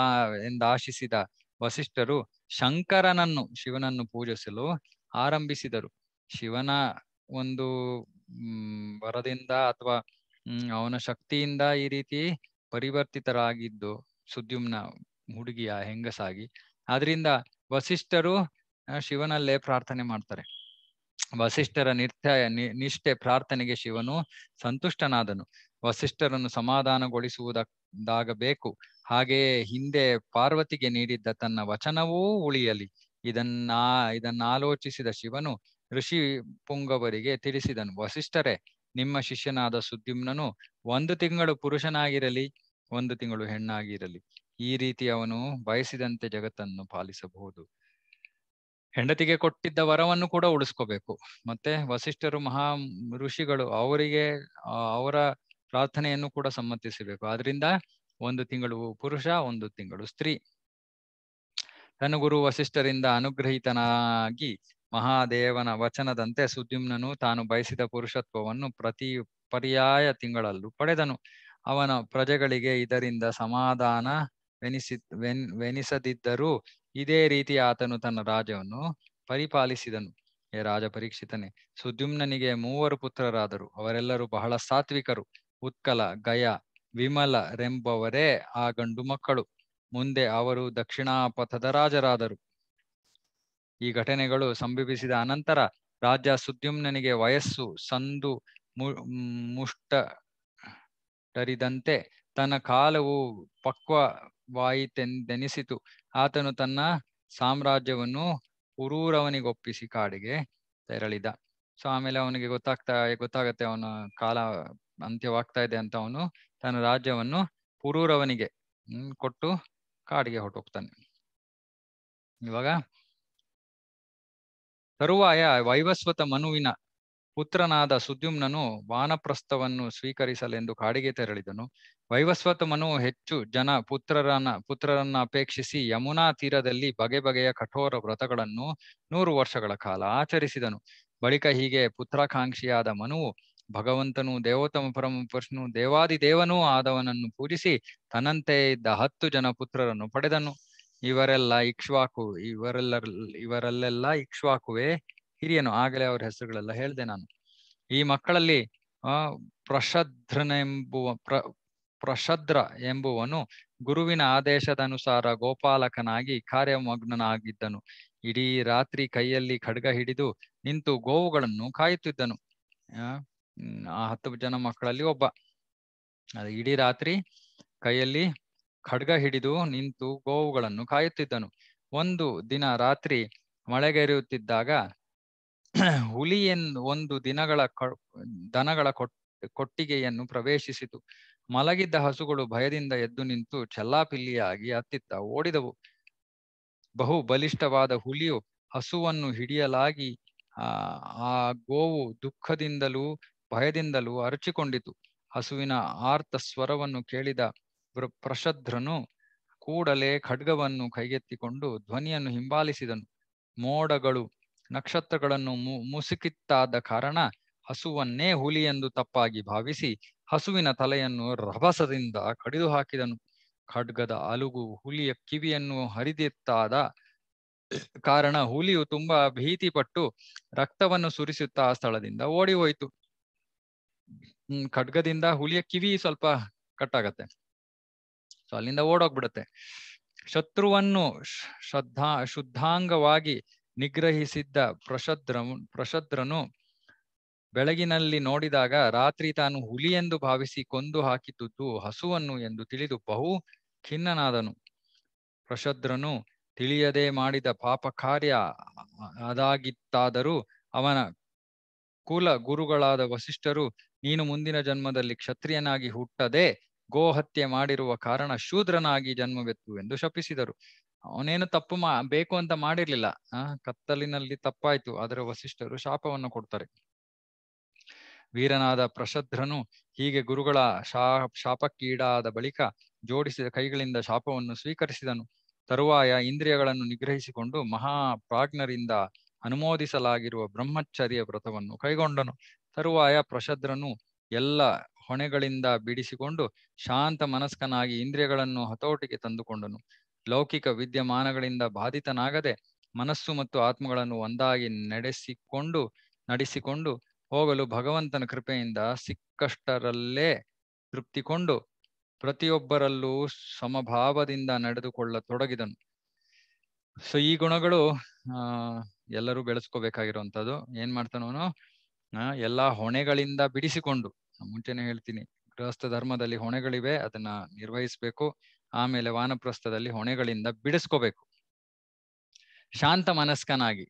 ಎಂದಾಶಿಸಿದ ವಸಿಷ್ಠರು ಶಂಕರನನ್ನು ಶಿವನನ್ನು ಪೂಜಿಸಲು ಆರಂಭಿಸಿದರು ಶಿವನ ಒಂದು ವರದಿಂದ ಅಥವಾ ಹ್ಮ್ ಅವನ ಶಕ್ತಿಯಿಂದ ಈ ರೀತಿ ಪರಿವರ್ತಿತರಾಗಿದ್ದು ಸುದ್ಯುಮ್ನ ಹುಡುಗಿಯ ಹೆಂಗಸಾಗಿ ಆದ್ರಿಂದ ವಸಿಷ್ಠರು ಶಿವನಲ್ಲೇ ಪ್ರಾರ್ಥನೆ ಮಾಡ್ತಾರೆ ವಸಿಷ್ಠರ ನಿರ್ಥ ನಿಷ್ಠೆ ಪ್ರಾರ್ಥನೆಗೆ ಶಿವನು ಸಂತುಷ್ಟನಾದನು ವಸಿಷ್ಠರನ್ನು ಸಮಾಧಾನಗೊಳಿಸುವುದಾಗಬೇಕು ಹಾಗೆಯೇ ಹಿಂದೆ ಪಾರ್ವತಿಗೆ ನೀಡಿದ್ದ ತನ್ನ ವಚನವೂ ಉಳಿಯಲಿ ಇದನ್ನ ಇದನ್ನ ಆಲೋಚಿಸಿದ ಶಿವನು ಋಷಿ ಪುಂಗವರಿಗೆ ತಿಳಿಸಿದನು ವಸಿಷ್ಠರೇ ನಿಮ್ಮ ಶಿಷ್ಯನಾದ ಸುದ್ಯುಮ್ನನು ಒಂದು ತಿಂಗಳು ಪುರುಷನಾಗಿರಲಿ ಒಂದು ತಿಂಗಳು ಹೆಣ್ಣಾಗಿರಲಿ ಈ ರೀತಿ ಅವನು ಬಯಸಿದಂತೆ ಜಗತ್ತನ್ನು ಪಾಲಿಸಬಹುದು ಹೆಂಡತಿಗೆ ಕೊಟ್ಟಿದ್ದ ವರವನ್ನು ಕೂಡ ಉಳಿಸ್ಕೋಬೇಕು ಮತ್ತೆ ವಸಿಷ್ಠರು ಮಹಾ ಋಷಿಗಳು ಅವರಿಗೆ ಅವರ ಪ್ರಾರ್ಥನೆಯನ್ನು ಕೂಡ ಸಮ್ಮತಿಸಬೇಕು ಆದ್ರಿಂದ ಒಂದು ತಿಂಗಳು ಪುರುಷ ಒಂದು ತಿಂಗಳು ಸ್ತ್ರೀ ತನ್ನ ಗುರು ವಸಿಷ್ಠರಿಂದ ಅನುಗ್ರಹಿತನಾಗಿ ಮಹಾದೇವನ ವಚನದಂತೆ ಸುದ್ಯುಮ್ನನು ತಾನು ಬಯಸಿದ ಪುರುಷತ್ವವನ್ನು ಪ್ರತಿ ಪರ್ಯಾಯ ತಿಂಗಳಲ್ಲೂ ಪಡೆದನು ಅವನ ಪ್ರಜೆಗಳಿಗೆ ಇದರಿಂದ ಸಮಾಧಾನ ವೆನಿಸಿ ವೆನಿಸದಿದ್ದರೂ ಇದೇ ರೀತಿ ಆತನು ತನ್ನ ರಾಜ್ಯವನ್ನು ಪರಿಪಾಲಿಸಿದನು ಎ ರಾಜ ಪರೀಕ್ಷಿತನೇ ಸುದ್ಯುಮ್ನನಿಗೆ ಮೂವರು ಪುತ್ರರಾದರು ಅವರೆಲ್ಲರೂ ಬಹಳ ಸಾತ್ವಿಕರು ಉತ್ಕಲ ಗಯ ವಿಮಲರೆಂಬವರೇ ಆ ಗಂಡು ಮಕ್ಕಳು ಮುಂದೆ ಅವರು ದಕ್ಷಿಣಾಪಥದ ರಾಜರಾದರು ಈ ಘಟನೆಗಳು ಸಂಭವಿಸಿದ ಅನಂತರ ರಾಜ ಸುದ್ಯುಮ್ನನಿಗೆ ವಯಸ್ಸು ಸಂದು ಮುಷ್ಟರಿದಂತೆ ತನ್ನ ಕಾಲವು ಪಕ್ವವಾಯಿತೆಂದೆನಿಸಿತು ಆತನು ತನ್ನ ಸಾಮ್ರಾಜ್ಯವನ್ನು ಉರೂರವನಿಗೊಪ್ಪಿಸಿ ಕಾಡಿಗೆ ತೆರಳಿದ ಸೊ ಆಮೇಲೆ ಅವನಿಗೆ ಗೊತ್ತಾಗ್ತಾ ಗೊತ್ತಾಗತ್ತೆ ಅವನ ಕಾಲ ಅಂತ್ಯವಾಗ್ತಾ ಇದೆ ಅಂತ ಅವನು ತನ್ನ ರಾಜ್ಯವನ್ನು ಪುರೂರವನಿಗೆ ಕೊಟ್ಟು ಕಾಡಿಗೆ ಹೊರಟೋಗ್ತಾನೆ ಇವಾಗ ತರುವಾಯ ವೈವಸ್ವತ ಮನುವಿನ ಪುತ್ರನಾದ ಸುದ್ಯುಮ್ನನು ವಾನಪ್ರಸ್ಥವನ್ನು ಸ್ವೀಕರಿಸಲೆಂದು ಕಾಡಿಗೆ ತೆರಳಿದನು ವೈವಸ್ವತ ಮನು ಹೆಚ್ಚು ಜನ ಪುತ್ರರನ್ನ ಪುತ್ರರನ್ನ ಅಪೇಕ್ಷಿಸಿ ಯಮುನಾ ತೀರದಲ್ಲಿ ಬಗೆ ಬಗೆಯ ಕಠೋರ ವ್ರತಗಳನ್ನು ನೂರು ವರ್ಷಗಳ ಕಾಲ ಆಚರಿಸಿದನು ಬಳಿಕ ಹೀಗೆ ಪುತ್ರಾಕಾಂಕ್ಷಿಯಾದ ಮನುವು ಭಗವಂತನು ದೇವೋತ್ತಮ ಪರಮ ಪುರುಷನು ದೇವಾದಿ ದೇವನೂ ಆದವನನ್ನು ಪೂಜಿಸಿ ತನ್ನಂತೆ ಇದ್ದ ಹತ್ತು ಜನ ಪುತ್ರರನ್ನು ಪಡೆದನು ಇವರೆಲ್ಲ ಇಕ್ಷ್ವಾಕು ಇವರೆಲ್ಲ ಇವರಲ್ಲೆಲ್ಲ ಇಕ್ಷ್ವಾಕುವೆ ಹಿರಿಯನು ಆಗಲೇ ಅವರ ಹೆಸರುಗಳೆಲ್ಲ ಹೇಳಿದೆ ನಾನು ಈ ಮಕ್ಕಳಲ್ಲಿ ಆ ಪ್ರಶದ್ರನೆಂಬುವ ಪ್ರ ಪ್ರಶದ್ರ ಎಂಬುವನು ಗುರುವಿನ ಆದೇಶದ ಅನುಸಾರ ಗೋಪಾಲಕನಾಗಿ ಕಾರ್ಯಮಗ್ನನಾಗಿದ್ದನು ಇಡೀ ರಾತ್ರಿ ಕೈಯಲ್ಲಿ ಖಡ್ಗ ಹಿಡಿದು ನಿಂತು ಗೋವುಗಳನ್ನು ಕಾಯುತ್ತಿದ್ದನು ಆ ಹತ್ತು ಜನ ಮಕ್ಕಳಲ್ಲಿ ಒಬ್ಬ ಇಡೀ ರಾತ್ರಿ ಕೈಯಲ್ಲಿ ಖಡ್ಗ ಹಿಡಿದು ನಿಂತು ಗೋವುಗಳನ್ನು ಕಾಯುತ್ತಿದ್ದನು ಒಂದು ದಿನ ರಾತ್ರಿ ಮಳೆಗೆರೆಯುತ್ತಿದ್ದಾಗ ಹುಲಿಯನ್ ಒಂದು ದಿನಗಳ ದನಗಳ ಕೊಟ್ಟಿಗೆಯನ್ನು ಪ್ರವೇಶಿಸಿತು ಮಲಗಿದ್ದ ಹಸುಗಳು ಭಯದಿಂದ ಎದ್ದು ನಿಂತು ಚೆಲ್ಲಾಪಿಲ್ಲಿಯಾಗಿ ಅತ್ತಿತ್ತ ಓಡಿದವು ಬಹು ಬಲಿಷ್ಠವಾದ ಹುಲಿಯು ಹಸುವನ್ನು ಹಿಡಿಯಲಾಗಿ ಆ ಗೋವು ದುಃಖದಿಂದಲೂ ಭಯದಿಂದಲೂ ಅರಚಿಕೊಂಡಿತು ಹಸುವಿನ ಆರ್ತ ಸ್ವರವನ್ನು ಕೇಳಿದ ಪ್ರಶದ್ರನು ಕೂಡಲೇ ಖಡ್ಗವನ್ನು ಕೈಗೆತ್ತಿಕೊಂಡು ಧ್ವನಿಯನ್ನು ಹಿಂಬಾಲಿಸಿದನು ಮೋಡಗಳು ನಕ್ಷತ್ರಗಳನ್ನು ಮುಸುಕಿತ್ತಾದ ಕಾರಣ ಹಸುವನ್ನೇ ಹುಲಿ ಎಂದು ತಪ್ಪಾಗಿ ಭಾವಿಸಿ ಹಸುವಿನ ತಲೆಯನ್ನು ರಭಸದಿಂದ ಕಡಿದು ಹಾಕಿದನು ಖಡ್ಗದ ಅಲುಗು ಹುಲಿಯ ಕಿವಿಯನ್ನು ಹರಿದಿತ್ತಾದ ಕಾರಣ ಹುಲಿಯು ತುಂಬಾ ಭೀತಿಪಟ್ಟು ರಕ್ತವನ್ನು ಸುರಿಸುತ್ತಾ ಆ ಸ್ಥಳದಿಂದ ಓಡಿ ಹೋಯಿತು ಖಡ್ಗದಿಂದ ಹುಲಿಯ ಕಿವಿ ಸ್ವಲ್ಪ ಕಟ್ಟಾಗತ್ತೆ ಸೊ ಅಲ್ಲಿಂದ ಓಡೋಗ್ಬಿಡುತ್ತೆ ಶತ್ರುವನ್ನು ಶ್ರದ್ಧಾ ಶುದ್ಧಾಂಗವಾಗಿ ನಿಗ್ರಹಿಸಿದ್ದ ಪ್ರಶದ್ರ ಪ್ರಶದ್ರನು ಬೆಳಗಿನಲ್ಲಿ ನೋಡಿದಾಗ ರಾತ್ರಿ ತಾನು ಎಂದು ಭಾವಿಸಿ ಕೊಂದು ಹಾಕಿದ್ದುದು ಹಸುವನ್ನು ಎಂದು ತಿಳಿದು ಬಹು ಖಿನ್ನನಾದನು ಪ್ರಶದ್ರನು ತಿಳಿಯದೆ ಮಾಡಿದ ಪಾಪ ಕಾರ್ಯ ಅದಾಗಿತ್ತಾದರೂ ಅವನ ಕುಲ ಗುರುಗಳಾದ ವಸಿಷ್ಠರು ನೀನು ಮುಂದಿನ ಜನ್ಮದಲ್ಲಿ ಕ್ಷತ್ರಿಯನಾಗಿ ಹುಟ್ಟದೆ ಗೋಹತ್ಯೆ ಮಾಡಿರುವ ಕಾರಣ ಶೂದ್ರನಾಗಿ ಜನ್ಮವೆತ್ತು ಎಂದು ಶಪಿಸಿದರು ಅವನೇನು ತಪ್ಪು ಮಾ ಬೇಕು ಅಂತ ಮಾಡಿರ್ಲಿಲ್ಲ ಆ ಕತ್ತಲಿನಲ್ಲಿ ತಪ್ಪಾಯ್ತು ಆದರೆ ವಸಿಷ್ಠರು ಶಾಪವನ್ನು ಕೊಡ್ತಾರೆ ವೀರನಾದ ಪ್ರಶದ್ರನು ಹೀಗೆ ಗುರುಗಳ ಶಾ ಶಾಪಕ್ಕೀಡಾದ ಬಳಿಕ ಜೋಡಿಸಿದ ಕೈಗಳಿಂದ ಶಾಪವನ್ನು ಸ್ವೀಕರಿಸಿದನು ತರುವಾಯ ಇಂದ್ರಿಯಗಳನ್ನು ನಿಗ್ರಹಿಸಿಕೊಂಡು ಮಹಾಪ್ರಾಜ್ಞರಿಂದ ಅನುಮೋದಿಸಲಾಗಿರುವ ಬ್ರಹ್ಮಚರ್ಯ ವ್ರತವನ್ನು ಕೈಗೊಂಡನು ತರುವಾಯ ಪ್ರಶದ್ರನು ಎಲ್ಲ ಹೊಣೆಗಳಿಂದ ಬಿಡಿಸಿಕೊಂಡು ಶಾಂತ ಮನಸ್ಕನಾಗಿ ಇಂದ್ರಿಯಗಳನ್ನು ಹತೋಟಿಗೆ ತಂದುಕೊಂಡನು ಲೌಕಿಕ ವಿದ್ಯಮಾನಗಳಿಂದ ಬಾಧಿತನಾಗದೆ ಮನಸ್ಸು ಮತ್ತು ಆತ್ಮಗಳನ್ನು ಒಂದಾಗಿ ನಡೆಸಿಕೊಂಡು ನಡೆಸಿಕೊಂಡು ಹೋಗಲು ಭಗವಂತನ ಕೃಪೆಯಿಂದ ಸಿಕ್ಕಷ್ಟರಲ್ಲೇ ತೃಪ್ತಿಕೊಂಡು ಪ್ರತಿಯೊಬ್ಬರಲ್ಲೂ ಸಮಭಾವದಿಂದ ನಡೆದುಕೊಳ್ಳತೊಡಗಿದನು ಸೊ ಈ ಗುಣಗಳು ಆ ಎಲ್ಲರೂ ಬೆಳೆಸ್ಕೋಬೇಕಾಗಿರುವಂತದ್ದು ಏನ್ ಮಾಡ್ತಾನವನು ಎಲ್ಲಾ ಹೊಣೆಗಳಿಂದ ಬಿಡಿಸಿಕೊಂಡು ಮುಂಚೆನೆ ಹೇಳ್ತೀನಿ ಗೃಹಸ್ಥ ಧರ್ಮದಲ್ಲಿ ಹೊಣೆಗಳಿವೆ ಅದನ್ನ ನಿರ್ವಹಿಸ್ಬೇಕು ಆಮೇಲೆ ವಾನಪ್ರಸ್ಥದಲ್ಲಿ ಹೊಣೆಗಳಿಂದ ಬಿಡಿಸ್ಕೋಬೇಕು ಶಾಂತ ಮನಸ್ಕನಾಗಿ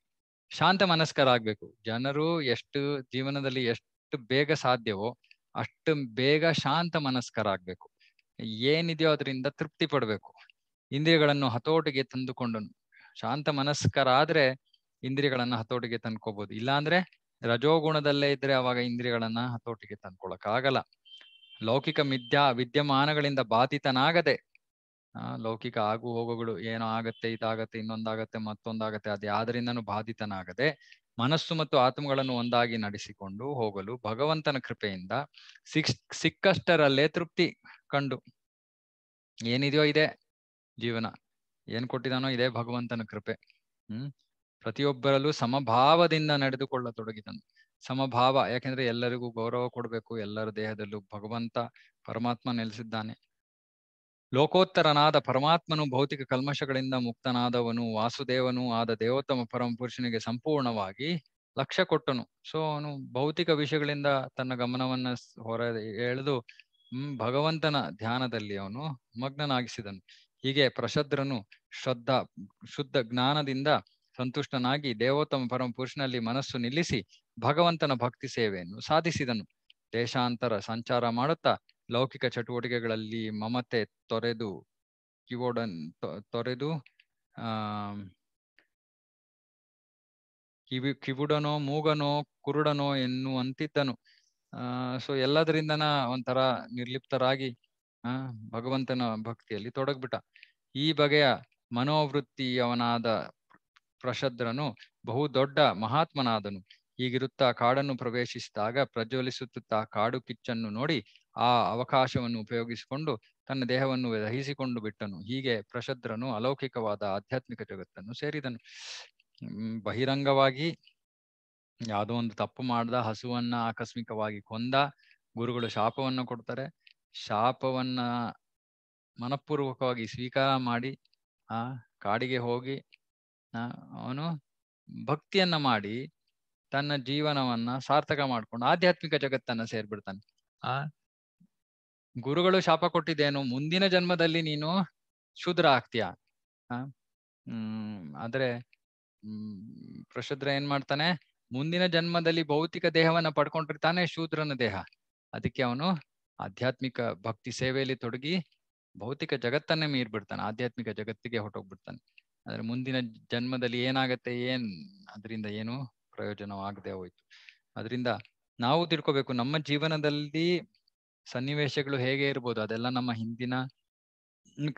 ಶಾಂತ ಮನಸ್ಕರಾಗ್ಬೇಕು ಜನರು ಎಷ್ಟು ಜೀವನದಲ್ಲಿ ಎಷ್ಟು ಬೇಗ ಸಾಧ್ಯವೋ ಅಷ್ಟು ಬೇಗ ಶಾಂತ ಮನಸ್ಕರಾಗ್ಬೇಕು ಏನಿದೆಯೋ ಅದರಿಂದ ತೃಪ್ತಿ ಪಡ್ಬೇಕು ಇಂದ್ರಿಯಗಳನ್ನು ಹತೋಟಿಗೆ ತಂದುಕೊಂಡು ಶಾಂತ ಮನಸ್ಕರಾದ್ರೆ ಇಂದ್ರಿಯಗಳನ್ನ ಹತೋಟಿಗೆ ತಂದ್ಕೋಬಹುದು ಇಲ್ಲಾಂದ್ರೆ ರಜೋಗುಣದಲ್ಲೇ ಇದ್ರೆ ಅವಾಗ ಇಂದ್ರಿಯಗಳನ್ನ ಹತೋಟಿಗೆ ತಂದ್ಕೊಳಕಾಗಲ್ಲ ಲೌಕಿಕ ಮಿಥ್ಯಾ ವಿದ್ಯಮಾನಗಳಿಂದ ಬಾಧಿತನಾಗದೆ ಆ ಲೌಕಿಕ ಆಗು ಹೋಗುಗಳು ಏನೋ ಆಗತ್ತೆ ಇದಾಗತ್ತೆ ಇನ್ನೊಂದಾಗತ್ತೆ ಮತ್ತೊಂದಾಗತ್ತೆ ಅದು ಆದ್ರಿಂದನೂ ಬಾಧಿತನಾಗದೆ ಮನಸ್ಸು ಮತ್ತು ಆತ್ಮಗಳನ್ನು ಒಂದಾಗಿ ನಡೆಸಿಕೊಂಡು ಹೋಗಲು ಭಗವಂತನ ಕೃಪೆಯಿಂದ ಸಿಕ್ ಸಿಕ್ಕಷ್ಟರಲ್ಲೇ ತೃಪ್ತಿ ಕಂಡು ಏನಿದೆಯೋ ಇದೆ ಜೀವನ ಏನ್ ಕೊಟ್ಟಿದಾನೋ ಇದೇ ಭಗವಂತನ ಕೃಪೆ ಹ್ಮ್ ಪ್ರತಿಯೊಬ್ಬರಲ್ಲೂ ಸಮಭಾವದಿಂದ ನಡೆದುಕೊಳ್ಳತೊಡಗಿದನು ಸಮಭಾವ ಯಾಕೆಂದ್ರೆ ಎಲ್ಲರಿಗೂ ಗೌರವ ಕೊಡಬೇಕು ಎಲ್ಲರ ದೇಹದಲ್ಲೂ ಭಗವಂತ ಪರಮಾತ್ಮ ನೆಲೆಸಿದ್ದಾನೆ ಲೋಕೋತ್ತರನಾದ ಪರಮಾತ್ಮನು ಭೌತಿಕ ಕಲ್ಮಶಗಳಿಂದ ಮುಕ್ತನಾದವನು ವಾಸುದೇವನು ಆದ ದೇವೋತ್ತಮ ಪರಮಪುರುಷನಿಗೆ ಸಂಪೂರ್ಣವಾಗಿ ಲಕ್ಷ್ಯ ಕೊಟ್ಟನು ಸೊ ಅವನು ಭೌತಿಕ ವಿಷಯಗಳಿಂದ ತನ್ನ ಗಮನವನ್ನ ಹೊರ ಎಳೆದು ಭಗವಂತನ ಧ್ಯಾನದಲ್ಲಿ ಅವನು ಮಗ್ನನಾಗಿಸಿದನು ಹೀಗೆ ಪ್ರಶದ್ರನು ಶ್ರದ್ಧಾ ಶುದ್ಧ ಜ್ಞಾನದಿಂದ ಸಂತುಷ್ಟನಾಗಿ ದೇವೋತ್ತಮ ಪರಮ ಪುರುಷನಲ್ಲಿ ಮನಸ್ಸು ನಿಲ್ಲಿಸಿ ಭಗವಂತನ ಭಕ್ತಿ ಸೇವೆಯನ್ನು ಸಾಧಿಸಿದನು ದೇಶಾಂತರ ಸಂಚಾರ ಮಾಡುತ್ತಾ ಲೌಕಿಕ ಚಟುವಟಿಕೆಗಳಲ್ಲಿ ಮಮತೆ ತೊರೆದು ಕಿವೋಡನ್ ತೊರೆದು ಆ ಕಿವಿ ಕಿವುಡನೋ ಮೂಗನೋ ಕುರುಡನೋ ಎನ್ನುವಂತಿದ್ದನು ಆ ಸೊ ಎಲ್ಲದರಿಂದನ ಒಂಥರ ನಿರ್ಲಿಪ್ತರಾಗಿ ಆ ಭಗವಂತನ ಭಕ್ತಿಯಲ್ಲಿ ತೊಡಗ್ಬಿಟ್ಟ ಈ ಬಗೆಯ ಮನೋವೃತ್ತಿಯವನಾದ ಪ್ರಶದ್ರನು ಬಹುದೊಡ್ಡ ಮಹಾತ್ಮನಾದನು ಹೀಗಿರುತ್ತಾ ಕಾಡನ್ನು ಪ್ರವೇಶಿಸಿದಾಗ ಪ್ರಜ್ವಲಿಸುತ್ತಾ ಕಾಡು ಕಿಚ್ಚನ್ನು ನೋಡಿ ಆ ಅವಕಾಶವನ್ನು ಉಪಯೋಗಿಸಿಕೊಂಡು ತನ್ನ ದೇಹವನ್ನು ದಹಿಸಿಕೊಂಡು ಬಿಟ್ಟನು ಹೀಗೆ ಪ್ರಶದ್ರನು ಅಲೌಕಿಕವಾದ ಆಧ್ಯಾತ್ಮಿಕ ಜಗತ್ತನ್ನು ಸೇರಿದನು ಬಹಿರಂಗವಾಗಿ ಯಾವುದೋ ಒಂದು ತಪ್ಪು ಮಾಡ್ದ ಹಸುವನ್ನ ಆಕಸ್ಮಿಕವಾಗಿ ಕೊಂದ ಗುರುಗಳು ಶಾಪವನ್ನು ಕೊಡ್ತಾರೆ ಶಾಪವನ್ನ ಮನಪೂರ್ವಕವಾಗಿ ಸ್ವೀಕಾರ ಮಾಡಿ ಆ ಕಾಡಿಗೆ ಹೋಗಿ ಅವನು ಭಕ್ತಿಯನ್ನ ಮಾಡಿ ತನ್ನ ಜೀವನವನ್ನ ಸಾರ್ಥಕ ಮಾಡ್ಕೊಂಡು ಆಧ್ಯಾತ್ಮಿಕ ಜಗತ್ತನ್ನ ಸೇರ್ಬಿಡ್ತಾನೆ ಆ ಗುರುಗಳು ಶಾಪ ಕೊಟ್ಟಿದ್ದೇನು ಮುಂದಿನ ಜನ್ಮದಲ್ಲಿ ನೀನು ಶೂದ್ರ ಆಗ್ತೀಯ ಹ್ಮ್ ಆದ್ರೆ ಹ್ಮ್ ಪ್ರಶುದ್ರ ಏನ್ ಮಾಡ್ತಾನೆ ಮುಂದಿನ ಜನ್ಮದಲ್ಲಿ ಭೌತಿಕ ದೇಹವನ್ನ ಪಡ್ಕೊಂಡಿರ್ತಾನೆ ಶೂದ್ರನ ದೇಹ ಅದಕ್ಕೆ ಅವನು ಆಧ್ಯಾತ್ಮಿಕ ಭಕ್ತಿ ಸೇವೆಯಲ್ಲಿ ತೊಡಗಿ ಭೌತಿಕ ಜಗತ್ತನ್ನೇ ಮೀರ್ಬಿಡ್ತಾನೆ ಆಧ್ಯಾತ್ಮಿಕ ಜಗತ್ತಿಗೆ ಹೊಟ್ಟೋಗ್ಬಿಡ್ತಾನೆ ಆದ್ರೆ ಮುಂದಿನ ಜನ್ಮದಲ್ಲಿ ಏನಾಗತ್ತೆ ಏನ್ ಅದರಿಂದ ಏನು ಪ್ರಯೋಜನವಾಗದೆ ಹೋಯ್ತು ಅದರಿಂದ ನಾವು ತಿಳ್ಕೊಬೇಕು ನಮ್ಮ ಜೀವನದಲ್ಲಿ ಸನ್ನಿವೇಶಗಳು ಹೇಗೆ ಇರ್ಬೋದು ಅದೆಲ್ಲ ನಮ್ಮ ಹಿಂದಿನ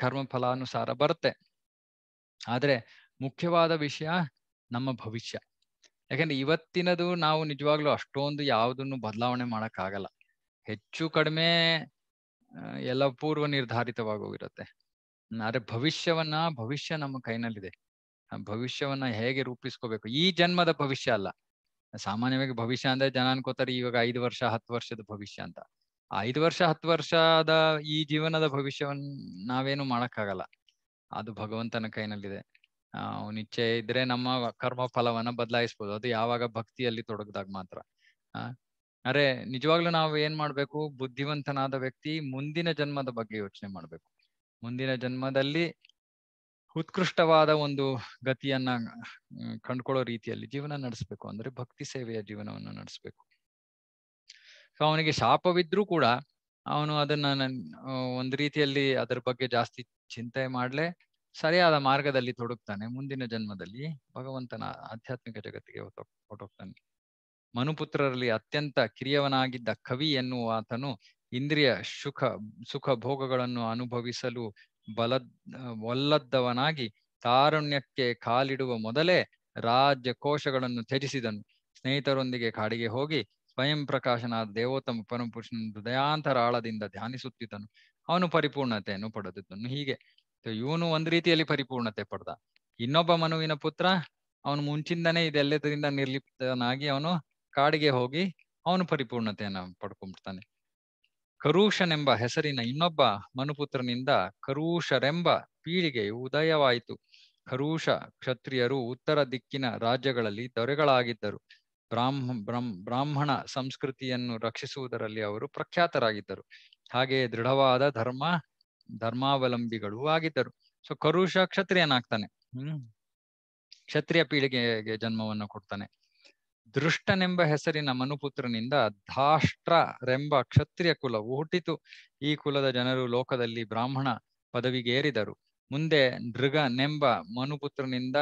ಕರ್ಮ ಫಲಾನುಸಾರ ಬರುತ್ತೆ ಆದ್ರೆ ಮುಖ್ಯವಾದ ವಿಷಯ ನಮ್ಮ ಭವಿಷ್ಯ ಯಾಕಂದ್ರೆ ಇವತ್ತಿನದು ನಾವು ನಿಜವಾಗ್ಲೂ ಅಷ್ಟೊಂದು ಯಾವುದನ್ನು ಬದಲಾವಣೆ ಮಾಡಕ್ಕಾಗಲ್ಲ ಹೆಚ್ಚು ಕಡಿಮೆ ಎಲ್ಲ ಪೂರ್ವ ನಿರ್ಧಾರಿತವಾಗಿ ಹೋಗಿರುತ್ತೆ ಆದ್ರೆ ಭವಿಷ್ಯವನ್ನ ಭವಿಷ್ಯ ನಮ್ಮ ಕೈನಲ್ಲಿದೆ ಭವಿಷ್ಯವನ್ನ ಹೇಗೆ ರೂಪಿಸ್ಕೋಬೇಕು ಈ ಜನ್ಮದ ಭವಿಷ್ಯ ಅಲ್ಲ ಸಾಮಾನ್ಯವಾಗಿ ಭವಿಷ್ಯ ಅಂದ್ರೆ ಜನ ಅನ್ಕೋತಾರೆ ಇವಾಗ ಐದು ವರ್ಷ ಹತ್ತು ವರ್ಷದ ಭವಿಷ್ಯ ಅಂತ ಐದು ವರ್ಷ ಹತ್ತು ವರ್ಷದ ಈ ಜೀವನದ ಭವಿಷ್ಯವನ್ನ ನಾವೇನು ಮಾಡಕ್ಕಾಗಲ್ಲ ಅದು ಭಗವಂತನ ಕೈನಲ್ಲಿದೆ ಆ ಇಚ್ಛೆ ಇದ್ರೆ ನಮ್ಮ ಕರ್ಮ ಫಲವನ್ನ ಬದಲಾಯಿಸ್ಬೋದು ಅದು ಯಾವಾಗ ಭಕ್ತಿಯಲ್ಲಿ ತೊಡಗದಾಗ ಮಾತ್ರ ಆ ಅರೆ ನಿಜವಾಗ್ಲೂ ನಾವು ಏನ್ ಮಾಡ್ಬೇಕು ಬುದ್ಧಿವಂತನಾದ ವ್ಯಕ್ತಿ ಮುಂದಿನ ಜನ್ಮದ ಬಗ್ಗೆ ಯೋಚನೆ ಮಾಡ್ಬೇಕು ಮುಂದಿನ ಜನ್ಮದಲ್ಲಿ ಉತ್ಕೃಷ್ಟವಾದ ಒಂದು ಗತಿಯನ್ನ ಕಂಡ್ಕೊಳ್ಳೋ ರೀತಿಯಲ್ಲಿ ಜೀವನ ನಡೆಸ್ಬೇಕು ಅಂದ್ರೆ ಭಕ್ತಿ ಸೇವೆಯ ಜೀವನವನ್ನು ನಡೆಸ್ಬೇಕು ಅವನಿಗೆ ಶಾಪವಿದ್ರೂ ಕೂಡ ಅವನು ಅದನ್ನ ಒಂದ್ ರೀತಿಯಲ್ಲಿ ಅದರ ಬಗ್ಗೆ ಜಾಸ್ತಿ ಚಿಂತೆ ಮಾಡ್ಲೆ ಸರಿಯಾದ ಮಾರ್ಗದಲ್ಲಿ ತೊಡಗ್ತಾನೆ ಮುಂದಿನ ಜನ್ಮದಲ್ಲಿ ಭಗವಂತನ ಆಧ್ಯಾತ್ಮಿಕ ಜಗತ್ತಿಗೆ ಹೊಟ್ಟೋಗ್ತಾನೆ ಮನುಪುತ್ರರಲ್ಲಿ ಅತ್ಯಂತ ಕಿರಿಯವನಾಗಿದ್ದ ಕವಿ ಎನ್ನುವ ಆತನು ಇಂದ್ರಿಯ ಸುಖ ಸುಖ ಭೋಗಗಳನ್ನು ಅನುಭವಿಸಲು ಬಲ ಒಲ್ಲದ್ದವನಾಗಿ ತಾರುಣ್ಯಕ್ಕೆ ಕಾಲಿಡುವ ಮೊದಲೇ ಕೋಶಗಳನ್ನು ತ್ಯಜಿಸಿದನು ಸ್ನೇಹಿತರೊಂದಿಗೆ ಕಾಡಿಗೆ ಹೋಗಿ ಸ್ವಯಂ ಪ್ರಕಾಶನಾದ ದೇವೋತ್ತಮ ಪರಮಪುರುಷನ ಆಳದಿಂದ ಧ್ಯಾನಿಸುತ್ತಿದ್ದನು ಅವನು ಪರಿಪೂರ್ಣತೆಯನ್ನು ಪಡೆದಿದ್ದನು ಹೀಗೆ ಇವನು ಒಂದ್ ರೀತಿಯಲ್ಲಿ ಪರಿಪೂರ್ಣತೆ ಪಡೆದ ಇನ್ನೊಬ್ಬ ಮನುವಿನ ಪುತ್ರ ಅವನು ಮುಂಚಿಂದನೇ ಇದೆಲ್ಲದರಿಂದ ನಿರ್ಲಿಪ್ತನಾಗಿ ಅವನು ಕಾಡಿಗೆ ಹೋಗಿ ಅವನು ಪರಿಪೂರ್ಣತೆಯನ್ನು ಪಡ್ಕೊಂಡ್ಬಿಡ್ತಾನೆ ಕರೂಷನೆಂಬ ಹೆಸರಿನ ಇನ್ನೊಬ್ಬ ಮನುಪುತ್ರನಿಂದ ಕರೂಷರೆಂಬ ಪೀಳಿಗೆಯು ಉದಯವಾಯಿತು ಕರೂಷ ಕ್ಷತ್ರಿಯರು ಉತ್ತರ ದಿಕ್ಕಿನ ರಾಜ್ಯಗಳಲ್ಲಿ ದೊರೆಗಳಾಗಿದ್ದರು ಬ್ರಾಹ್ಮ ಬ್ರಾಹ್ಮಣ ಸಂಸ್ಕೃತಿಯನ್ನು ರಕ್ಷಿಸುವುದರಲ್ಲಿ ಅವರು ಪ್ರಖ್ಯಾತರಾಗಿದ್ದರು ಹಾಗೆಯೇ ದೃಢವಾದ ಧರ್ಮ ಧರ್ಮಾವಲಂಬಿಗಳು ಆಗಿದ್ದರು ಸೊ ಕರುಷ ಕ್ಷತ್ರಿಯನಾಗ್ತಾನೆ ಹ್ಮ್ ಕ್ಷತ್ರಿಯ ಪೀಳಿಗೆಗೆ ಜನ್ಮವನ್ನು ಕೊಡ್ತಾನೆ ದೃಷ್ಟನೆಂಬ ಹೆಸರಿನ ಮನುಪುತ್ರನಿಂದ ಧಾಷ್ಟ್ರರೆಂಬ ಕ್ಷತ್ರಿಯ ಕುಲವು ಹುಟ್ಟಿತು ಈ ಕುಲದ ಜನರು ಲೋಕದಲ್ಲಿ ಬ್ರಾಹ್ಮಣ ಪದವಿಗೇರಿದರು ಮುಂದೆ ನೃಗನೆಂಬ ಮನುಪುತ್ರನಿಂದ